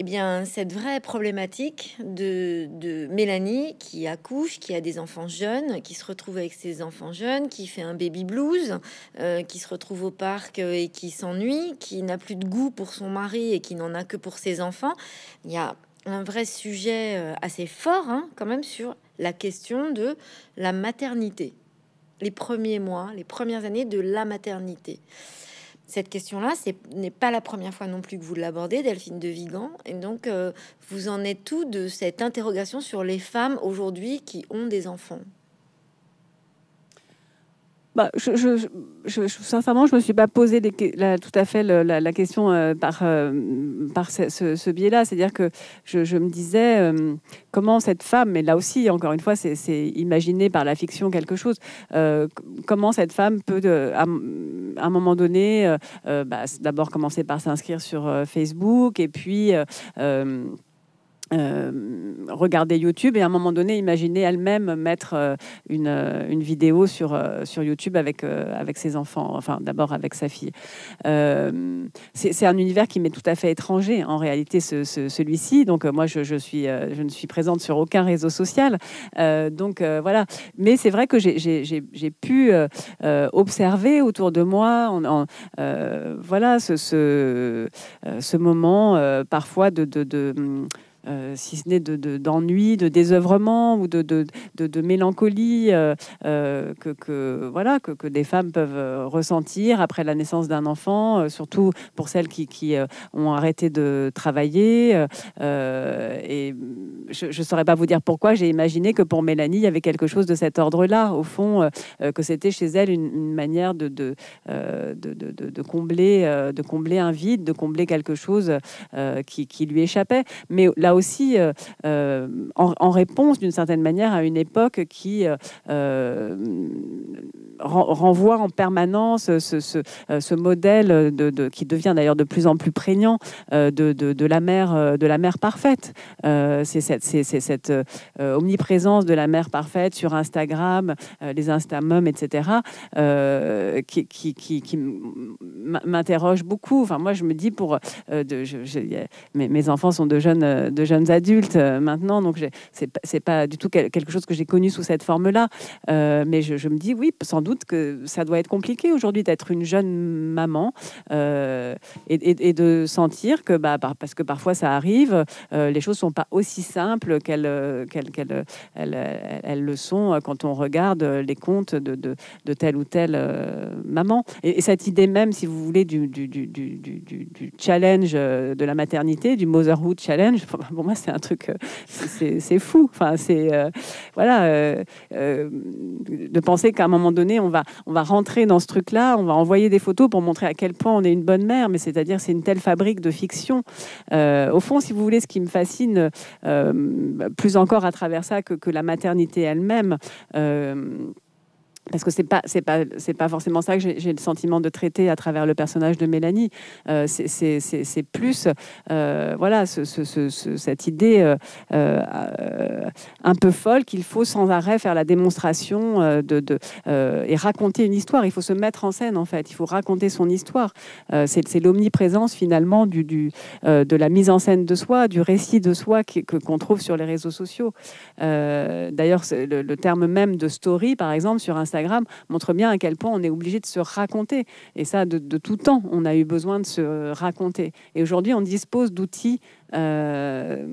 eh bien, cette vraie problématique de, de, Mélanie qui accouche, qui a des enfants jeunes, qui se retrouve avec ses enfants jeunes, qui fait un baby blues, euh, qui se retrouve au parc euh, et qui s'ennuie, qui n'a plus de goût pour son mari et qui n'en a que pour ses enfants. Il y a un vrai sujet euh, assez fort hein, quand même sur la question de la maternité, les premiers mois, les premières années de la maternité. Cette question-là, ce n'est pas la première fois non plus que vous l'abordez, Delphine de Vigan. Et donc, euh, vous en êtes tout de cette interrogation sur les femmes aujourd'hui qui ont des enfants bah, je, sincèrement, je ne me suis pas posé tout à fait la, question euh, par, euh, par ce, biais-là. C'est-à-dire que je, me disais, euh, comment cette femme, mais là aussi, encore une fois, c'est imaginé par la fiction quelque chose, comment cette femme peut, à, un moment donné, bah, d'abord commencer par s'inscrire sur Facebook et puis... Euh, regarder YouTube et à un moment donné imaginer elle-même mettre euh, euh, une, vidéo sur, sur YouTube avec, avec ses enfants, enfin d'abord avec sa fille. c'est un univers qui m'est tout à fait étranger en réalité celui-ci. Donc moi je, suis, je ne suis présente sur aucun réseau social. donc voilà. Mais c'est vrai que j'ai pu observer autour de moi voilà ce, ce, moment parfois de hum, euh, si ce n'est d'ennui, de, désœuvrement ou de, de mélancolie euh, euh, que, voilà, que, des femmes peuvent ressentir après la naissance d'un enfant, surtout pour celles qui, ont arrêté de travailler. et je ne saurais pas vous dire pourquoi, j'ai imaginé que pour Mélanie, il y avait quelque chose de cet ordre-là, au fond, que c'était chez elle une, manière de, de, combler, de combler un vide, de combler quelque chose qui, qui lui échappait. Mais là aussi euh, euh, en, réponse d'une certaine manière à une époque qui euh, renvoie en permanence ce, ce, modèle de, qui devient d'ailleurs de plus en plus prégnant de, de, la mère de la mer parfaite. c'est cette, cette omniprésence de la mère parfaite sur Instagram, les Instamums, etc., qui, qui, m'interroge beaucoup. Enfin, moi, je me dis pour de, mes, enfants sont de jeunes de jeunes adultes euh, maintenant, donc c'est n'est pas du tout quelque chose que j'ai connu sous cette forme-là. Euh, mais je, me dis, oui, sans doute que ça doit être compliqué aujourd'hui d'être une jeune maman euh, et, de sentir que, bah, parce que parfois ça arrive, les choses sont pas aussi simples qu'elles elles, le sont quand on regarde les comptes de, de, telle ou telle maman. Et, cette idée même, si vous voulez, du, du, du, challenge de la maternité, du motherhood challenge, (laughs) pour moi, c'est un truc, euh, c'est fou. Enfin, c'est euh, voilà, euh, de penser qu'à un moment donné, on va, on va rentrer dans ce truc-là, on va envoyer des photos pour montrer à quel point on est une bonne mère. Mais c'est-à-dire, c'est une telle fabrique de fiction. au fond, si vous voulez, ce qui me fascine plus encore à travers ça que, que la maternité elle-même parce que c'est pas c'est pas c'est pas forcément ça que j'ai le sentiment de traiter à travers le personnage de Mélanie. Euh, c'est plus euh, voilà cette idée euh, un peu folle qu'il faut sans arrêt faire la démonstration de, et raconter une histoire. Il faut se mettre en scène en fait. Il faut raconter son histoire. c'est l'omniprésence finalement du, du de la mise en scène de soi, du récit de soi qu'on trouve sur les réseaux sociaux. D'ailleurs le terme même de story par exemple sur Instagram Instagram montre bien à quel point on est obligé de se raconter. Et ça, de, tout temps, on a eu besoin de se raconter. Et aujourd'hui, on dispose d'outils euh,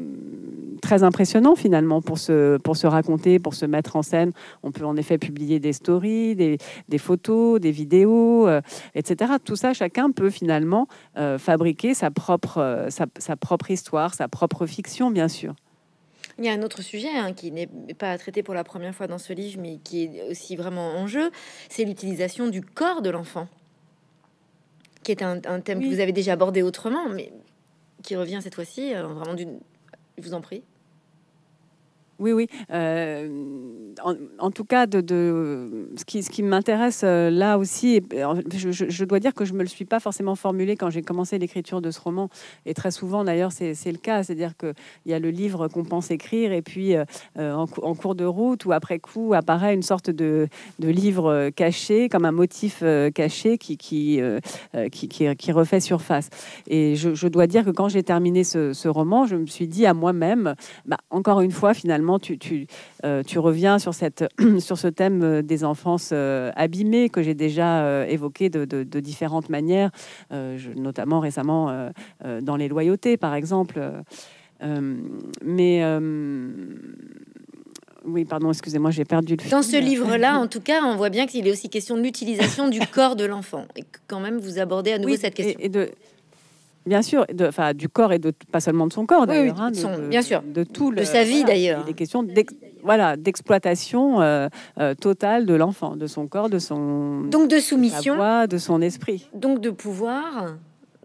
très impressionnants, finalement pour se, pour se raconter, pour se mettre en scène. On peut en effet publier des stories, des, photos, des vidéos, euh, etc. Tout ça, chacun peut finalement euh, fabriquer sa propre, sa, sa propre histoire, sa propre fiction, bien sûr. Il y a un autre sujet hein, qui n'est pas traité pour la première fois dans ce livre, mais qui est aussi vraiment en jeu, c'est l'utilisation du corps de l'enfant, qui est un, thème que vous avez déjà abordé autrement, mais qui revient cette fois-ci, euh, vraiment d'une... Je vous en prie. Oui, oui. Euh, en, tout cas, de, ce qui, ce qui m'intéresse euh, là aussi, euh, je, dois dire que je ne me le suis pas forcément formulé quand j'ai commencé l'écriture de ce roman. Et très souvent, d'ailleurs, c'est le cas. C'est-à-dire qu'il y a le livre qu'on pense écrire, et puis en, cours de route ou après coup, apparaît une sorte de, livre caché, comme un motif caché qui qui, refait surface. Et je, dois dire que quand j'ai terminé ce, roman, je me suis dit à moi-même, bah, encore une fois, finalement, tu, tu, euh, tu reviens sur, cette, (clears throat) sur ce thème euh, des enfances euh, abîmées que j'ai déjà évoqué de, différentes manières, notamment récemment dans les loyautés, par exemple. mais oui, pardon, excusez-moi, j'ai perdu le Dans ce livre-là, en tout cas, on voit bien qu'il est aussi question de l'utilisation du corps de l'enfant. Et quand même, vous abordez à nouveau cette question. et de, Bien sûr, de, du corps et de pas seulement de son corps, hein, de, bien sûr, de tout, le, de sa vie d'ailleurs. Il est question voilà d'exploitation euh, euh, totale de l'enfant, de son corps, de son donc de soumission, de, de son esprit, donc de pouvoir.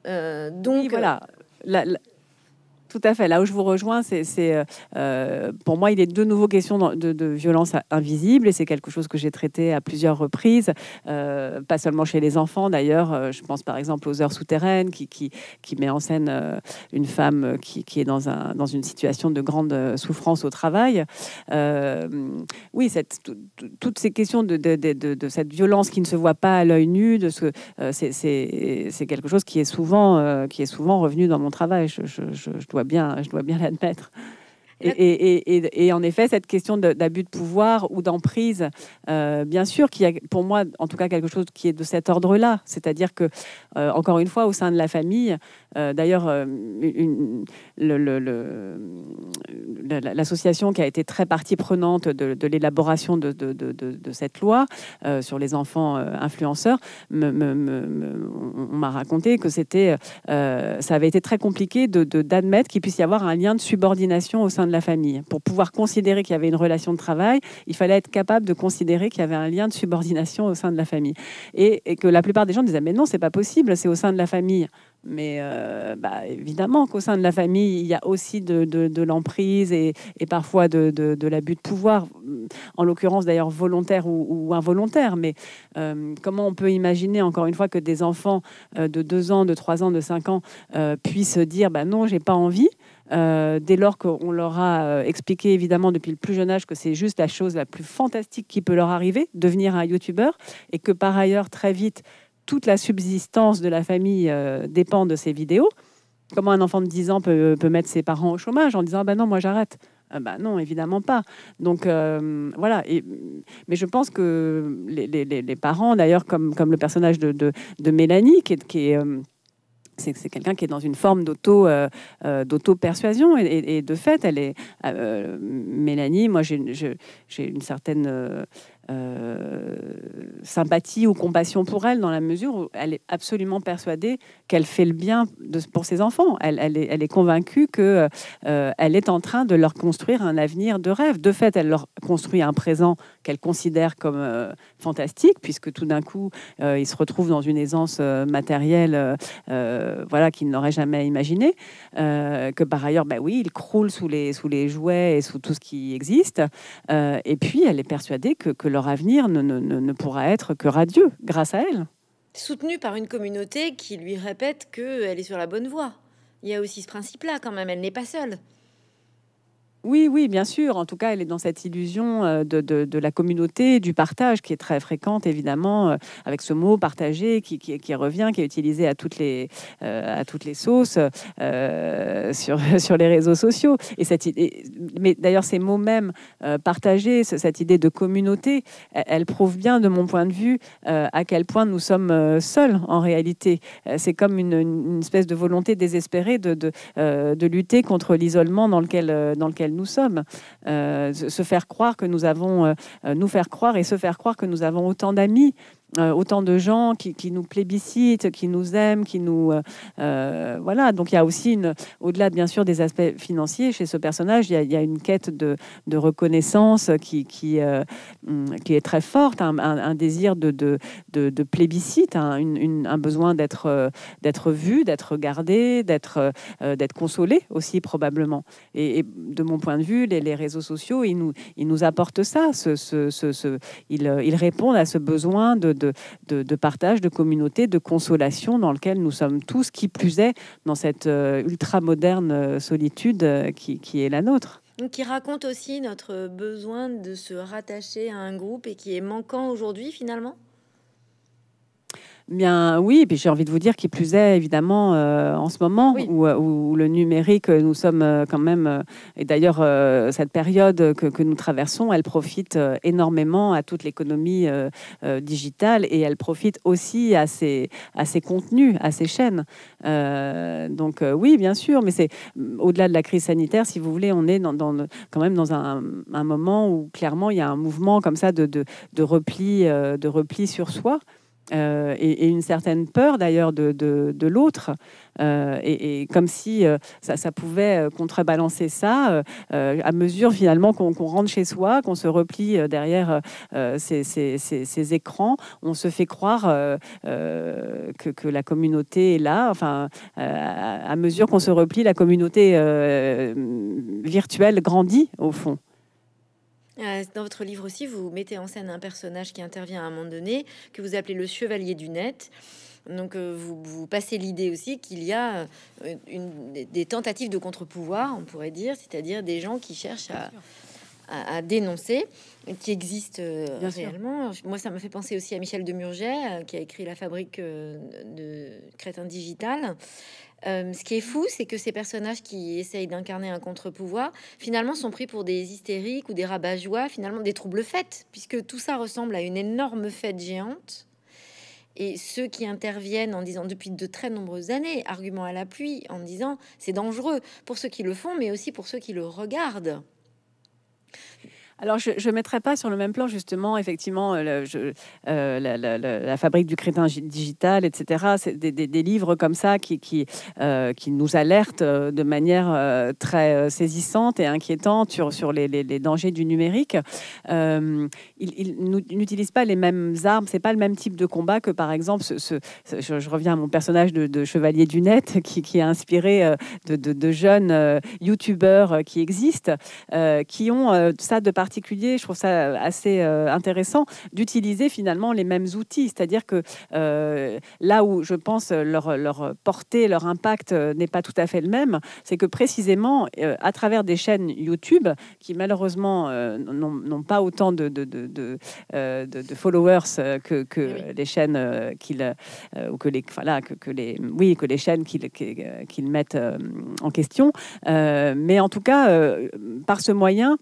Euh, donc tout à fait. Là où je vous rejoins, c'est euh, euh, pour moi, il est de nouveau question de, violence invisible et c'est quelque chose que j'ai traité à plusieurs reprises, euh, pas seulement chez les enfants d'ailleurs. Je pense par exemple aux heures souterraines qui, qui, met en scène une femme qui, est dans, un, dans une situation de grande souffrance au travail. oui, cette, toutes ces questions de, de, cette violence qui ne se voit pas à l'œil nu, ce, c'est quelque chose qui est souvent, qui est souvent revenu dans mon travail. je dois bien, je dois bien l'admettre. Et, en effet, cette question d'abus de, pouvoir ou d'emprise, euh, bien sûr, qu'il y a pour moi, en tout cas, quelque chose qui est de cet ordre-là. C'est-à-dire que, euh, encore une fois, au sein de la famille, euh, d'ailleurs, l'association qui a été très partie prenante de, l'élaboration de, cette loi sur les enfants influenceurs, on m'a raconté que c'était, ça avait été très compliqué d'admettre qu'il puisse y avoir un lien de subordination au sein de la famille. Pour pouvoir considérer qu'il y avait une relation de travail, il fallait être capable de considérer qu'il y avait un lien de subordination au sein de la famille. Et, que la plupart des gens disaient mais non, c'est pas possible, c'est au sein de la famille. Mais euh, bah, évidemment qu'au sein de la famille, il y a aussi de, l'emprise et, parfois de, l'abus de pouvoir, en l'occurrence d'ailleurs volontaire ou, involontaire. Mais euh, comment on peut imaginer encore une fois que des enfants euh, de 2 ans, de 3 ans, de 5 ans puissent dire bah non, j'ai pas envie euh, dès lors qu'on leur a euh, expliqué, évidemment, depuis le plus jeune âge, que c'est juste la chose la plus fantastique qui peut leur arriver, devenir un youtubeur, et que par ailleurs, très vite, toute la subsistance de la famille euh, dépend de ces vidéos. Comment un enfant de 10 ans peut, mettre ses parents au chômage en disant Ben non, moi j'arrête ben non, évidemment pas. Donc voilà. Et, mais je pense que les, parents, d'ailleurs, comme, comme le personnage de, Mélanie, qui est, c'est quelqu'un qui est dans une forme d'auto euh, euh, persuasion et, de fait elle est euh, Mélanie moi j'ai une certaine euh, sympathie ou compassion pour elle, dans la mesure où elle est absolument persuadée qu'elle fait le bien de, pour ses enfants. Elle, elle, est, convaincue que euh, elle est en train de leur construire un avenir de rêve. De fait, elle leur construit un présent qu'elle considère comme euh, fantastique, puisque tout d'un coup, ils se retrouvent dans une aisance matérielle voilà, qu'ils n'auraient jamais imaginée. que par ailleurs, bah oui, ils croulent sous les, sous les jouets et sous tout ce qui existe. et puis, elle est persuadée que, que leur leur avenir ne, ne pourra être que radieux grâce à elle. Soutenue par une communauté qui lui répète qu'elle est sur la bonne voie. Il y a aussi ce principe-là quand même, elle n'est pas seule. Oui, oui, bien sûr. En tout cas, elle est dans cette illusion euh, de, la communauté, du partage, qui est très fréquente, évidemment, euh, avec ce mot partagé qui, qui, revient, qui est utilisé à toutes les, euh, à toutes les sauces sur, (laughs) sur les réseaux sociaux. Et cette, mais d'ailleurs, ces mots même, partagé, cette idée de communauté, elle, prouve bien, de mon point de vue, à quel point nous sommes seuls en réalité. C'est comme une, espèce de volonté désespérée de, de, de lutter contre l'isolement dans lequel, dans lequel nous sommes. Euh, se faire croire que nous avons, euh, euh, nous faire croire et se faire croire que nous avons autant d'amis euh, autant de gens qui, qui, nous plébiscitent, qui nous aiment, qui nous euh, euh, voilà. Donc il y a aussi une, au-delà bien sûr des aspects financiers chez ce personnage, il y a, une quête de, de reconnaissance qui qui, hum, qui est très forte, un, désir de de, de, plébiscite, hein, un besoin d'être d'être vu, d'être regardé, d'être d'être consolé aussi probablement. Et, de mon point de vue, les, réseaux sociaux, ils nous ils nous apportent ça. Ce, ce, ce, ils répondent à ce besoin de de, partage, de communauté, de consolation dans lequel nous sommes tous, qui plus est, dans cette euh, ultra-moderne euh, solitude euh, qui, qui est la nôtre qui raconte aussi notre besoin de se rattacher à un groupe et qui est manquant aujourd'hui finalement Bien oui, et puis j'ai envie de vous dire qu'il plus est évidemment euh, en ce moment euh, où, le numérique, nous sommes euh, quand même, et d'ailleurs cette période que, que, nous traversons, elle profite énormément à toute l'économie digitale et elle profite aussi à ses à contenus, à ces chaînes. donc oui, bien sûr, mais c'est mm, au-delà de la crise sanitaire, si vous voulez, on est quand même dans un, moment où clairement il y a un mouvement comme ça de, de repli, de repli sur soi. Euh, et, une certaine peur d'ailleurs de, l'autre, euh, et, comme si euh, ça, pouvait contrebalancer ça à mesure finalement qu'on rentre chez soi, qu'on se replie derrière ces, écrans, on se fait croire que, la communauté est là. Enfin, à mesure qu'on se replie, la communauté virtuelle grandit au fond. Euh, dans votre livre aussi, vous mettez en scène un personnage qui intervient à un moment donné, que vous appelez le chevalier du net. Donc euh, vous, passez l'idée aussi qu'il y a euh, une, des tentatives de contre-pouvoir, on pourrait dire, c'est-à-dire des gens qui cherchent à, dénoncer, qui existent réellement. Moi, ça me fait penser aussi à Michel de Demurger, qui a écrit La fabrique de crétin digital. Euh, ce qui est fou, c'est que ces personnages qui essayent d'incarner un contre-pouvoir, finalement, sont pris pour des hystériques ou des rabat-joie, finalement, des troubles fêtes, puisque tout ça ressemble à une énorme fête géante. Et ceux qui interviennent en disant depuis de très nombreuses années, argument à la pluie, en disant c'est dangereux pour ceux qui le font, mais aussi pour ceux qui le regardent. Alors, je ne mettrai pas sur le même plan, justement, effectivement, euh, euh, la, fabrique du crétin digital, etc. C'est des, livres comme ça qui, qui, euh, nous alertent de manière très saisissante et inquiétante sur, les, dangers du numérique. ils, n'utilisent pas les mêmes armes, c'est pas le même type de combat que, par exemple, je, reviens à mon personnage de, Chevalier du Net (laughs) qui, est inspiré de, de jeunes youtubeurs qui existent, qui ont ça de part je trouve ça euh, assez euh, intéressant, d'utiliser finalement les mêmes outils. C'est-à-dire que euh, là où je pense leur, portée, leur impact n'est pas tout à fait le même, c'est que précisément à travers des chaînes YouTube qui malheureusement n'ont pas autant de, de, de, followers que, eh les chaînes qu'ils ou que les voilà que, les oui que les chaînes qu'ils mettent en question. mais en tout cas, par ce moyen,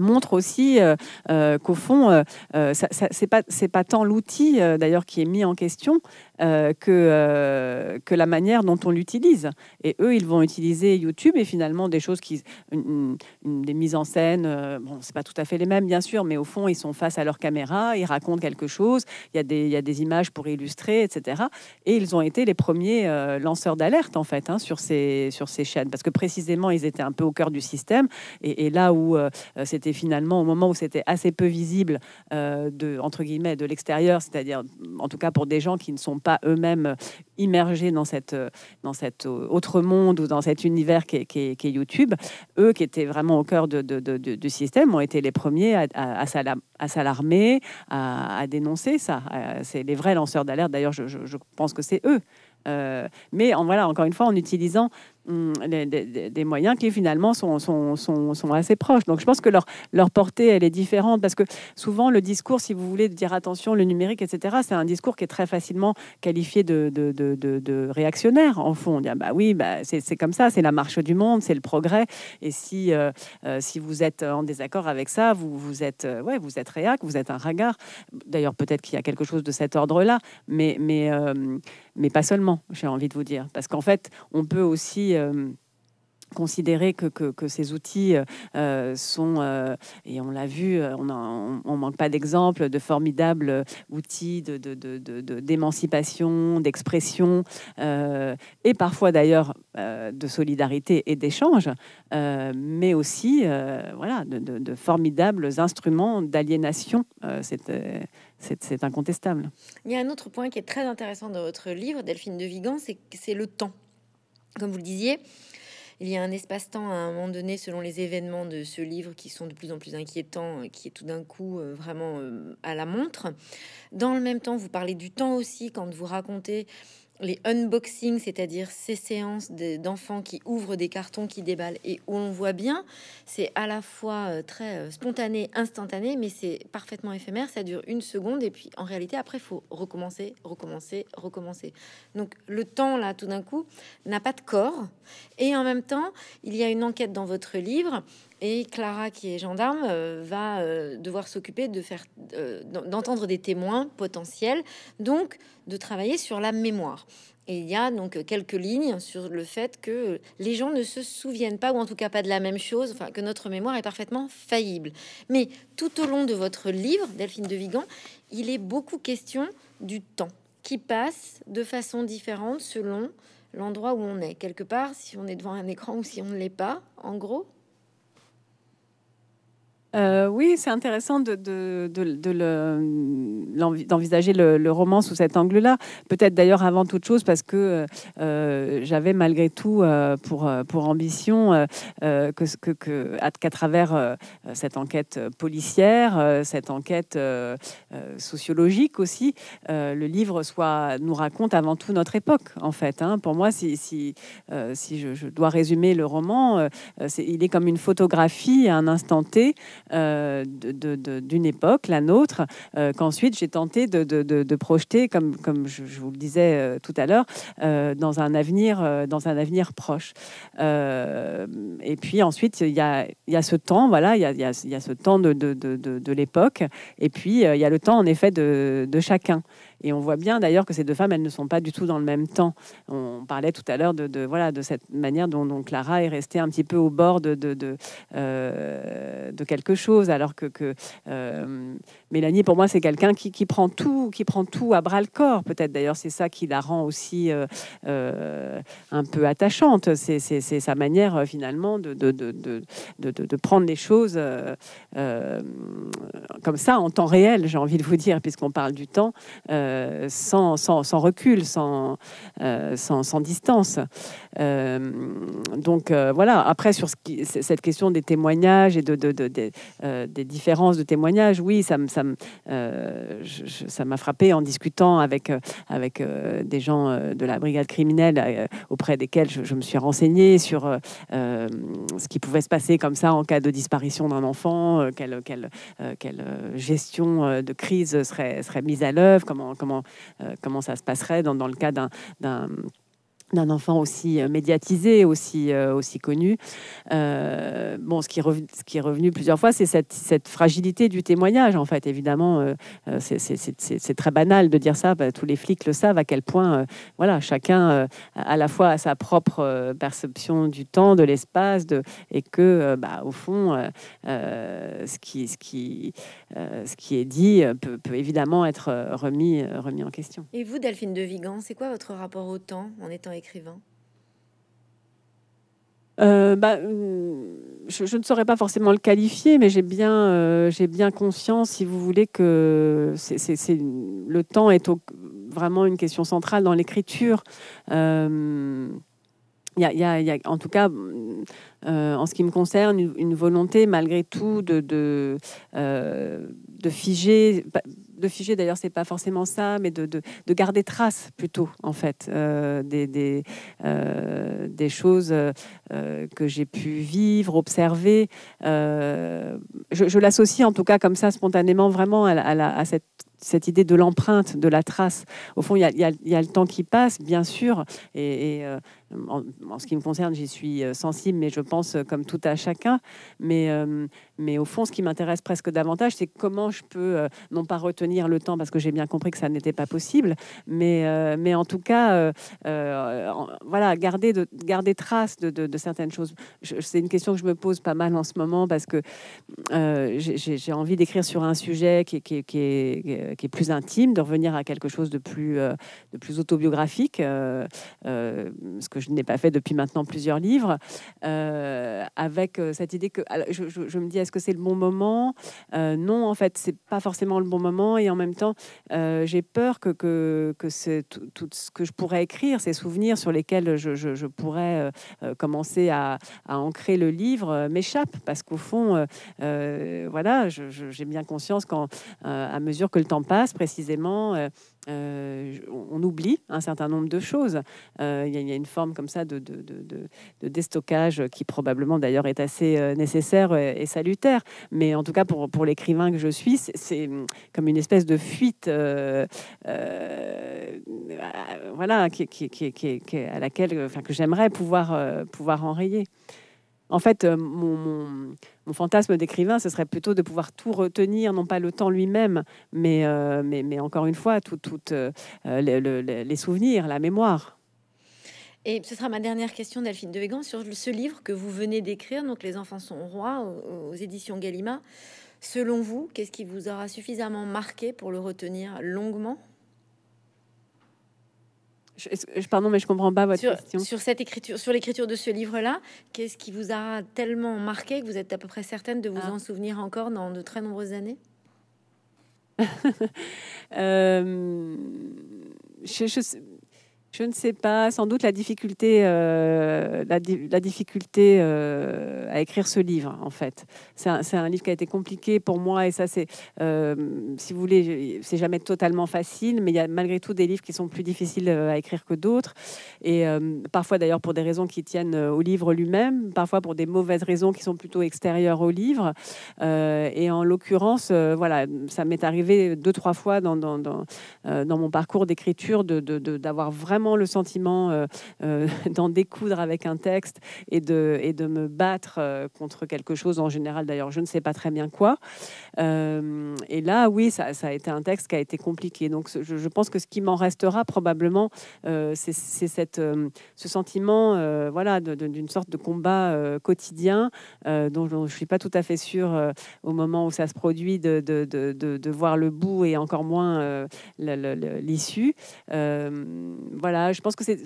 montre aussi euh, euh, qu'au fond, euh, ce n'est pas, pas tant l'outil d'ailleurs qui est mis en question, euh, que, euh, que la manière dont on l'utilise. Et eux, ils vont utiliser YouTube et finalement des choses qui. des mises en scène, euh, bon, c'est pas tout à fait les mêmes, bien sûr, mais au fond, ils sont face à leur caméra, ils racontent quelque chose, il y, a des, y a des images pour illustrer, etc. Et ils ont été les premiers lanceurs d'alerte, en fait, hein, sur, ces, sur ces chaînes, parce que précisément, ils étaient un peu au cœur du système. Et, et là où c'était finalement, au moment où c'était assez peu visible, de, entre guillemets, de l'extérieur, c'est-à-dire, en tout cas, pour des gens qui ne sont pas eux-mêmes immergés dans, cette, dans cet autre monde ou dans cet univers qui est, YouTube, eux qui étaient vraiment au cœur de, du système ont été les premiers à, à s'alarmer, à, dénoncer ça. Euh, c'est les vrais lanceurs d'alerte, d'ailleurs, je, pense que c'est eux. Euh, mais en, voilà, encore une fois, en utilisant Hum, des, moyens qui finalement sont, sont, sont, assez proches. Donc je pense que leur, leur portée, elle est différente parce que souvent le discours, si vous voulez dire attention, le numérique, etc., c'est un discours qui est très facilement qualifié de, de, de, réactionnaire en fond. On dit, bah oui, bah, c'est comme ça, c'est la marche du monde, c'est le progrès. Et si, euh, euh, si vous êtes en désaccord avec ça, vous, vous, êtes, euh, ouais, vous êtes réac, vous êtes un ragard. D'ailleurs, peut-être qu'il y a quelque chose de cet ordre-là, mais, mais, mais pas seulement, j'ai envie de vous dire. Parce qu'en fait, on peut aussi euh, considérer que, que, ces outils euh, sont, euh, et on l'a vu, on ne manque pas d'exemples, de formidables outils d'émancipation, de, de, de, d'expression, et parfois d'ailleurs de solidarité et d'échange, mais aussi voilà, de, formidables instruments d'aliénation. c'est incontestable. Il y a un autre point qui est très intéressant dans votre livre, Delphine de Vigan, c'est le temps. Comme vous le disiez, il y a un espace-temps à un moment donné, selon les événements de ce livre qui sont de plus en plus inquiétants, euh, qui est tout d'un coup euh, vraiment euh, à la montre. Dans le même temps, vous parlez du temps aussi quand vous racontez les unboxings, c'est-à-dire ces séances d'enfants qui ouvrent des cartons qui déballent et où on voit bien, c'est à la fois euh, très euh, spontané, instantané, mais c'est parfaitement éphémère, ça dure une seconde et puis en réalité après il faut recommencer, recommencer, recommencer. Donc le temps là tout d'un coup n'a pas de corps et en même temps il y a une enquête dans votre livre et Clara, qui est gendarme, euh, va euh, devoir s'occuper de faire euh, d'entendre des témoins potentiels, donc de travailler sur la mémoire. Et il y a donc quelques lignes sur le fait que les gens ne se souviennent pas, ou en tout cas pas de la même chose, enfin, que notre mémoire est parfaitement faillible. Mais tout au long de votre livre, Delphine de Vigan, il est beaucoup question du temps qui passe de façon différente selon l'endroit où on est. Quelque part, si on est devant un écran ou si on ne l'est pas, en gros euh, oui, c'est intéressant d'envisager le, roman sous cet angle-là. Peut-être d'ailleurs avant toute chose parce que euh, euh, j'avais malgré tout pour, ambition que, qu'à travers cette enquête policière, cette enquête sociologique aussi, le livre soit, nous raconte avant tout notre époque en fait. Hein. Pour moi, si, je, dois résumer le roman, il est comme une photographie à un instant T. Euh, d'une époque, la nôtre, euh, qu'ensuite j'ai tenté de, projeter, comme, je, vous le disais euh, tout à l'heure, dans un avenir, dans un avenir proche. et puis ensuite, il y, a, ce temps, voilà, il y a, ce temps de, l'époque, et puis il y a le temps en effet de, chacun. Et on voit bien d'ailleurs que ces deux femmes, elles ne sont pas du tout dans le même temps. On parlait tout à l'heure de, voilà, de cette manière dont, Clara est restée un petit peu au bord de, de, euh, quelque chose, alors que, euh, Mélanie, pour moi, c'est quelqu'un qui, qui, prend tout, qui prend tout à bras le corps. Peut-être d'ailleurs, c'est ça qui la rend aussi euh, un peu attachante. C'est sa manière finalement de, de, prendre les choses comme ça en temps réel, j'ai envie de vous dire, puisqu'on parle du temps. Euh, euh, sans, recul, sans, euh, distance. Euh, donc voilà, après sur ce cette question des témoignages et de, des différences de témoignages, oui, ça, ça m'a frappé en discutant avec, avec des gens de la brigade criminelle auprès desquels je, me suis renseignée sur ce qui pouvait se passer comme ça en cas de disparition d'un enfant, quelle, quelle, gestion de crise serait, serait mise à l'œuvre, comment, comment, euh, comment ça se passerait dans, dans le cas d'un d'un enfant aussi euh, médiatisé, aussi, euh, aussi connu. Euh, bon, ce qui, est revenu, qui est revenu plusieurs fois, c'est cette, fragilité du témoignage, en fait. Évidemment, c'est très banal de dire ça. Bah, tous les flics le savent à quel point, voilà, chacun à la fois a sa propre perception du temps, de l'espace, de, et que, bah, au fond, ce, qui, ce, qui, ce qui est dit peut, peut, évidemment être remis, remis en question. Et vous, Delphine de Vigan, c'est quoi votre rapport au temps en étant écrivain euh, bah, euh, je, ne saurais pas forcément le qualifier, mais j'ai bien, euh, bien conscience, si vous voulez, que le temps est vraiment une question centrale dans l'écriture. il y, a, en tout cas, en ce qui me concerne, une, une volonté malgré tout de, de, de figer, de figer, d'ailleurs, c'est pas forcément ça, mais de, garder trace plutôt, en fait, euh, euh, des, choses euh, que j'ai pu vivre, observer. je, l'associe en tout cas comme ça, spontanément, vraiment à, cette idée de l'empreinte, de la trace. Au fond, il y, a, le temps qui passe, bien sûr, et, en, ce qui me concerne, j'y suis euh, sensible, mais je pense euh, comme tout à chacun. Mais, euh, mais au fond, ce qui m'intéresse presque davantage, c'est comment je peux, non pas retenir le temps, parce que j'ai bien compris que ça n'était pas possible, mais, mais en tout cas, voilà, garder, de, garder trace de, de, certaines choses. C'est une question que je me pose pas mal en ce moment, parce que j'ai envie d'écrire sur un sujet qui, qui, qui, est, qui, est, plus intime, de revenir à quelque chose de plus, de plus autobiographique. ce que je n'ai pas fait depuis maintenant plusieurs livres, euh, avec euh, cette idée que je, me dis est-ce que c'est le bon moment euh, Non, en fait, c'est pas forcément le bon moment, et en même temps, j'ai peur que, que, c'est tout, ce que je pourrais écrire, ces souvenirs sur lesquels je, pourrais commencer à, ancrer le livre, m'échappe parce qu'au fond, voilà, j'ai bien conscience qu'à mesure que le temps passe, précisément, euh, on oublie un certain nombre de choses. Euh, il y, a une forme comme ça de, déstockage qui probablement d'ailleurs est assez euh, nécessaire et, salutaire. Mais en tout cas, pour, l'écrivain que je suis, c'est comme une espèce de fuite voilà, à laquelle, que j'aimerais pouvoir, pouvoir enrayer. En fait, euh, mon, fantasme d'écrivain, ce serait plutôt de pouvoir tout retenir, non pas le temps lui-même, mais, euh, encore une fois, tout, euh, les souvenirs, la mémoire. Et ce sera ma dernière question, Delphine de sur ce livre que vous venez d'écrire, donc Les enfants sont rois, aux, aux éditions Gallimard. Selon vous, qu'est-ce qui vous aura suffisamment marqué pour le retenir longuement je, pardon, mais je comprends pas votre sur, question. Sur cette écriture, sur l'écriture de ce livre-là, qu'est-ce qui vous a tellement marqué que vous êtes à peu près certaine de vous ah. en souvenir encore dans de très nombreuses années (laughs) euh, je ne sais pas, sans doute la difficulté, euh, la, difficulté euh, à écrire ce livre, en fait. C'est un, livre qui a été compliqué pour moi, et ça, c'est, euh, si vous voulez, c'est jamais totalement facile, mais il y a malgré tout des livres qui sont plus difficiles à écrire que d'autres, et parfois d'ailleurs pour des raisons qui tiennent au livre lui-même, parfois pour des mauvaises raisons qui sont plutôt extérieures au livre. et en l'occurrence, voilà, ça m'est arrivé deux, trois fois dans, dans, dans mon parcours d'écriture de, d'avoir vraiment le sentiment euh, euh, (laughs) d'en découdre avec un texte et de, et de me battre euh, contre quelque chose. En général, d'ailleurs, je ne sais pas très bien quoi. et là, oui, ça, ça, a été un texte qui a été compliqué. Donc, je, pense que ce qui m'en restera probablement, c'est cette ce sentiment voilà, d'une sorte de combat quotidien dont, je ne suis pas tout à fait sûre au moment où ça se produit de, de, de, de voir le bout et encore moins l'issue. voilà, je pense que c'est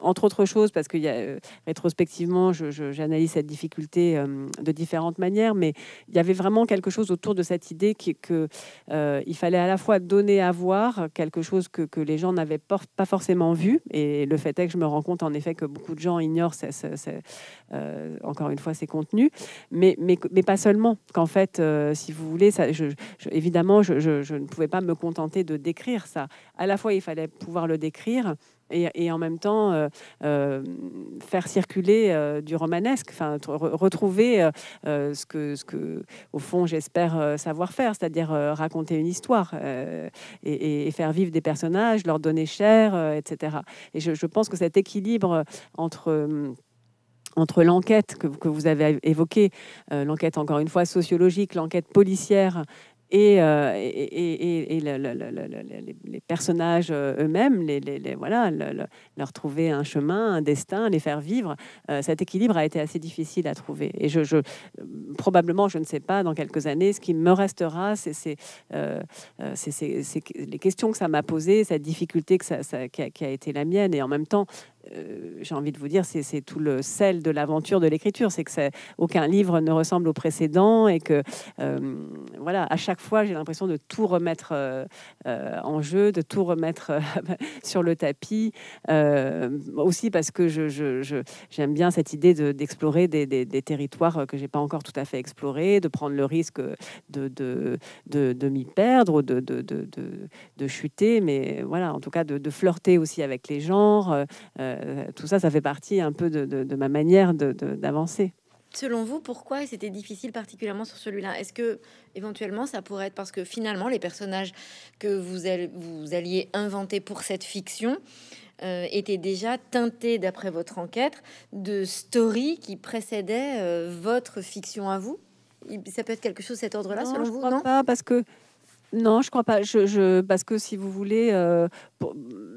entre autres choses parce que euh, rétrospectivement, j'analyse cette difficulté euh, de différentes manières, mais il y avait vraiment quelque chose autour de cette idée qu'il que, euh, il fallait à la fois donner à voir quelque chose que, les gens n'avaient pas forcément vu, et le fait est que je me rends compte en effet que beaucoup de gens ignorent, encore une fois, ces contenus, mais, mais, pas seulement. Qu'en fait, si vous voulez, ça, évidemment, je ne pouvais pas me contenter de décrire ça. À la fois, il fallait pouvoir le décrire et, en même temps euh, euh, faire circuler euh, du romanesque, enfin retrouver ce que, ce que, au fond, j'espère savoir faire, c'est-à-dire raconter une histoire et, faire vivre des personnages, leur donner chair, etc. Et je, pense que cet équilibre entre entre l'enquête que, que, vous avez évoquée, l'enquête encore une fois sociologique, l'enquête policière euh, et, et, les personnages euh, eux-mêmes, les, les, voilà, leur trouver un chemin, un destin, les faire vivre. Euh, cet équilibre a été assez difficile à trouver. Et je, probablement, je ne sais pas, dans quelques années, ce qui me restera, c'est les questions que ça m'a posées, cette difficulté que ça, qui, a, été la mienne. Et en même temps, euh, j'ai envie de vous dire, c'est tout le sel de l'aventure de l'écriture, c'est que aucun livre ne ressemble au précédent et que euh, voilà, à chaque fois j'ai l'impression de tout remettre euh, en jeu, de tout remettre (laughs) sur le tapis, aussi parce que j'aime je, bien cette idée d'explorer des, des, territoires que j'ai pas encore tout à fait explorés, de prendre le risque de, de, m'y perdre, de, de, chuter, mais voilà, en tout cas de, flirter aussi avec les genres. Euh, tout ça, ça fait partie un peu de, ma manière d'avancer. Selon vous, pourquoi c'était difficile particulièrement sur celui-là Est-ce que éventuellement ça pourrait être parce que finalement les personnages que vous, vous alliez inventer pour cette fiction euh, étaient déjà teintés, d'après votre enquête, de stories qui précédaient euh, votre fiction à vous Ça peut être quelque chose de cet ordre-là, selon je vous crois pas, parce que non, je crois pas. Je, parce que si vous voulez, euh,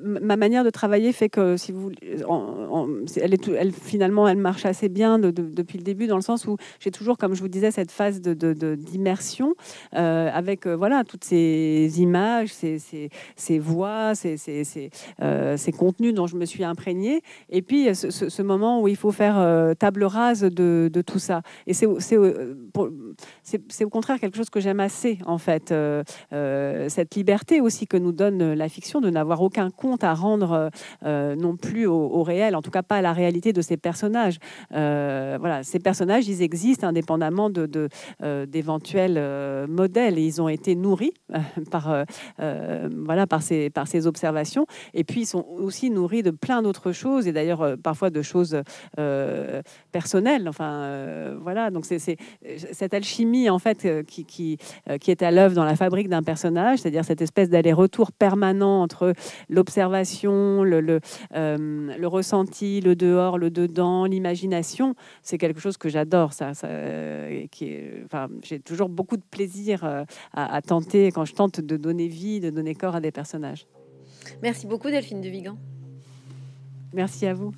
ma manière de travailler fait que si vous, elle est elle, finalement, elle marche assez bien depuis le début, dans le sens où j'ai toujours, comme je vous disais, cette phase d'immersion de, euh, avec euh, voilà toutes ces images, ces, ces, ces voix, ces, ces, ces, euh, contenus dont je me suis imprégnée, et puis ce, ce moment où il faut faire table rase de, tout ça. Et c'est au contraire quelque chose que j'aime assez, en fait. Euh, cette liberté aussi que nous donne la fiction de n'avoir aucun compte à rendre euh, non plus au, réel, en tout cas pas à la réalité de ces personnages. Euh, voilà, ces personnages, ils existent indépendamment de d'éventuels modèles et ils ont été nourris par voilà par ces par ces observations et puis ils sont aussi nourris de plein d'autres choses et d'ailleurs parfois de choses personnelles enfin voilà donc c'est cette alchimie en fait qui qui, qui est à l'œuvre dans la fabrique d'un personnage, c'est-à-dire cette espèce d'aller-retour permanent entre l'observation, le, euh, le, ressenti, le dehors, le dedans, l'imagination. C'est quelque chose que j'adore, ça. ça euh, enfin, j'ai toujours beaucoup de plaisir euh, à, à tenter, quand je tente de donner vie, de donner corps à des personnages. Merci beaucoup, Delphine de Vigan. Merci à vous.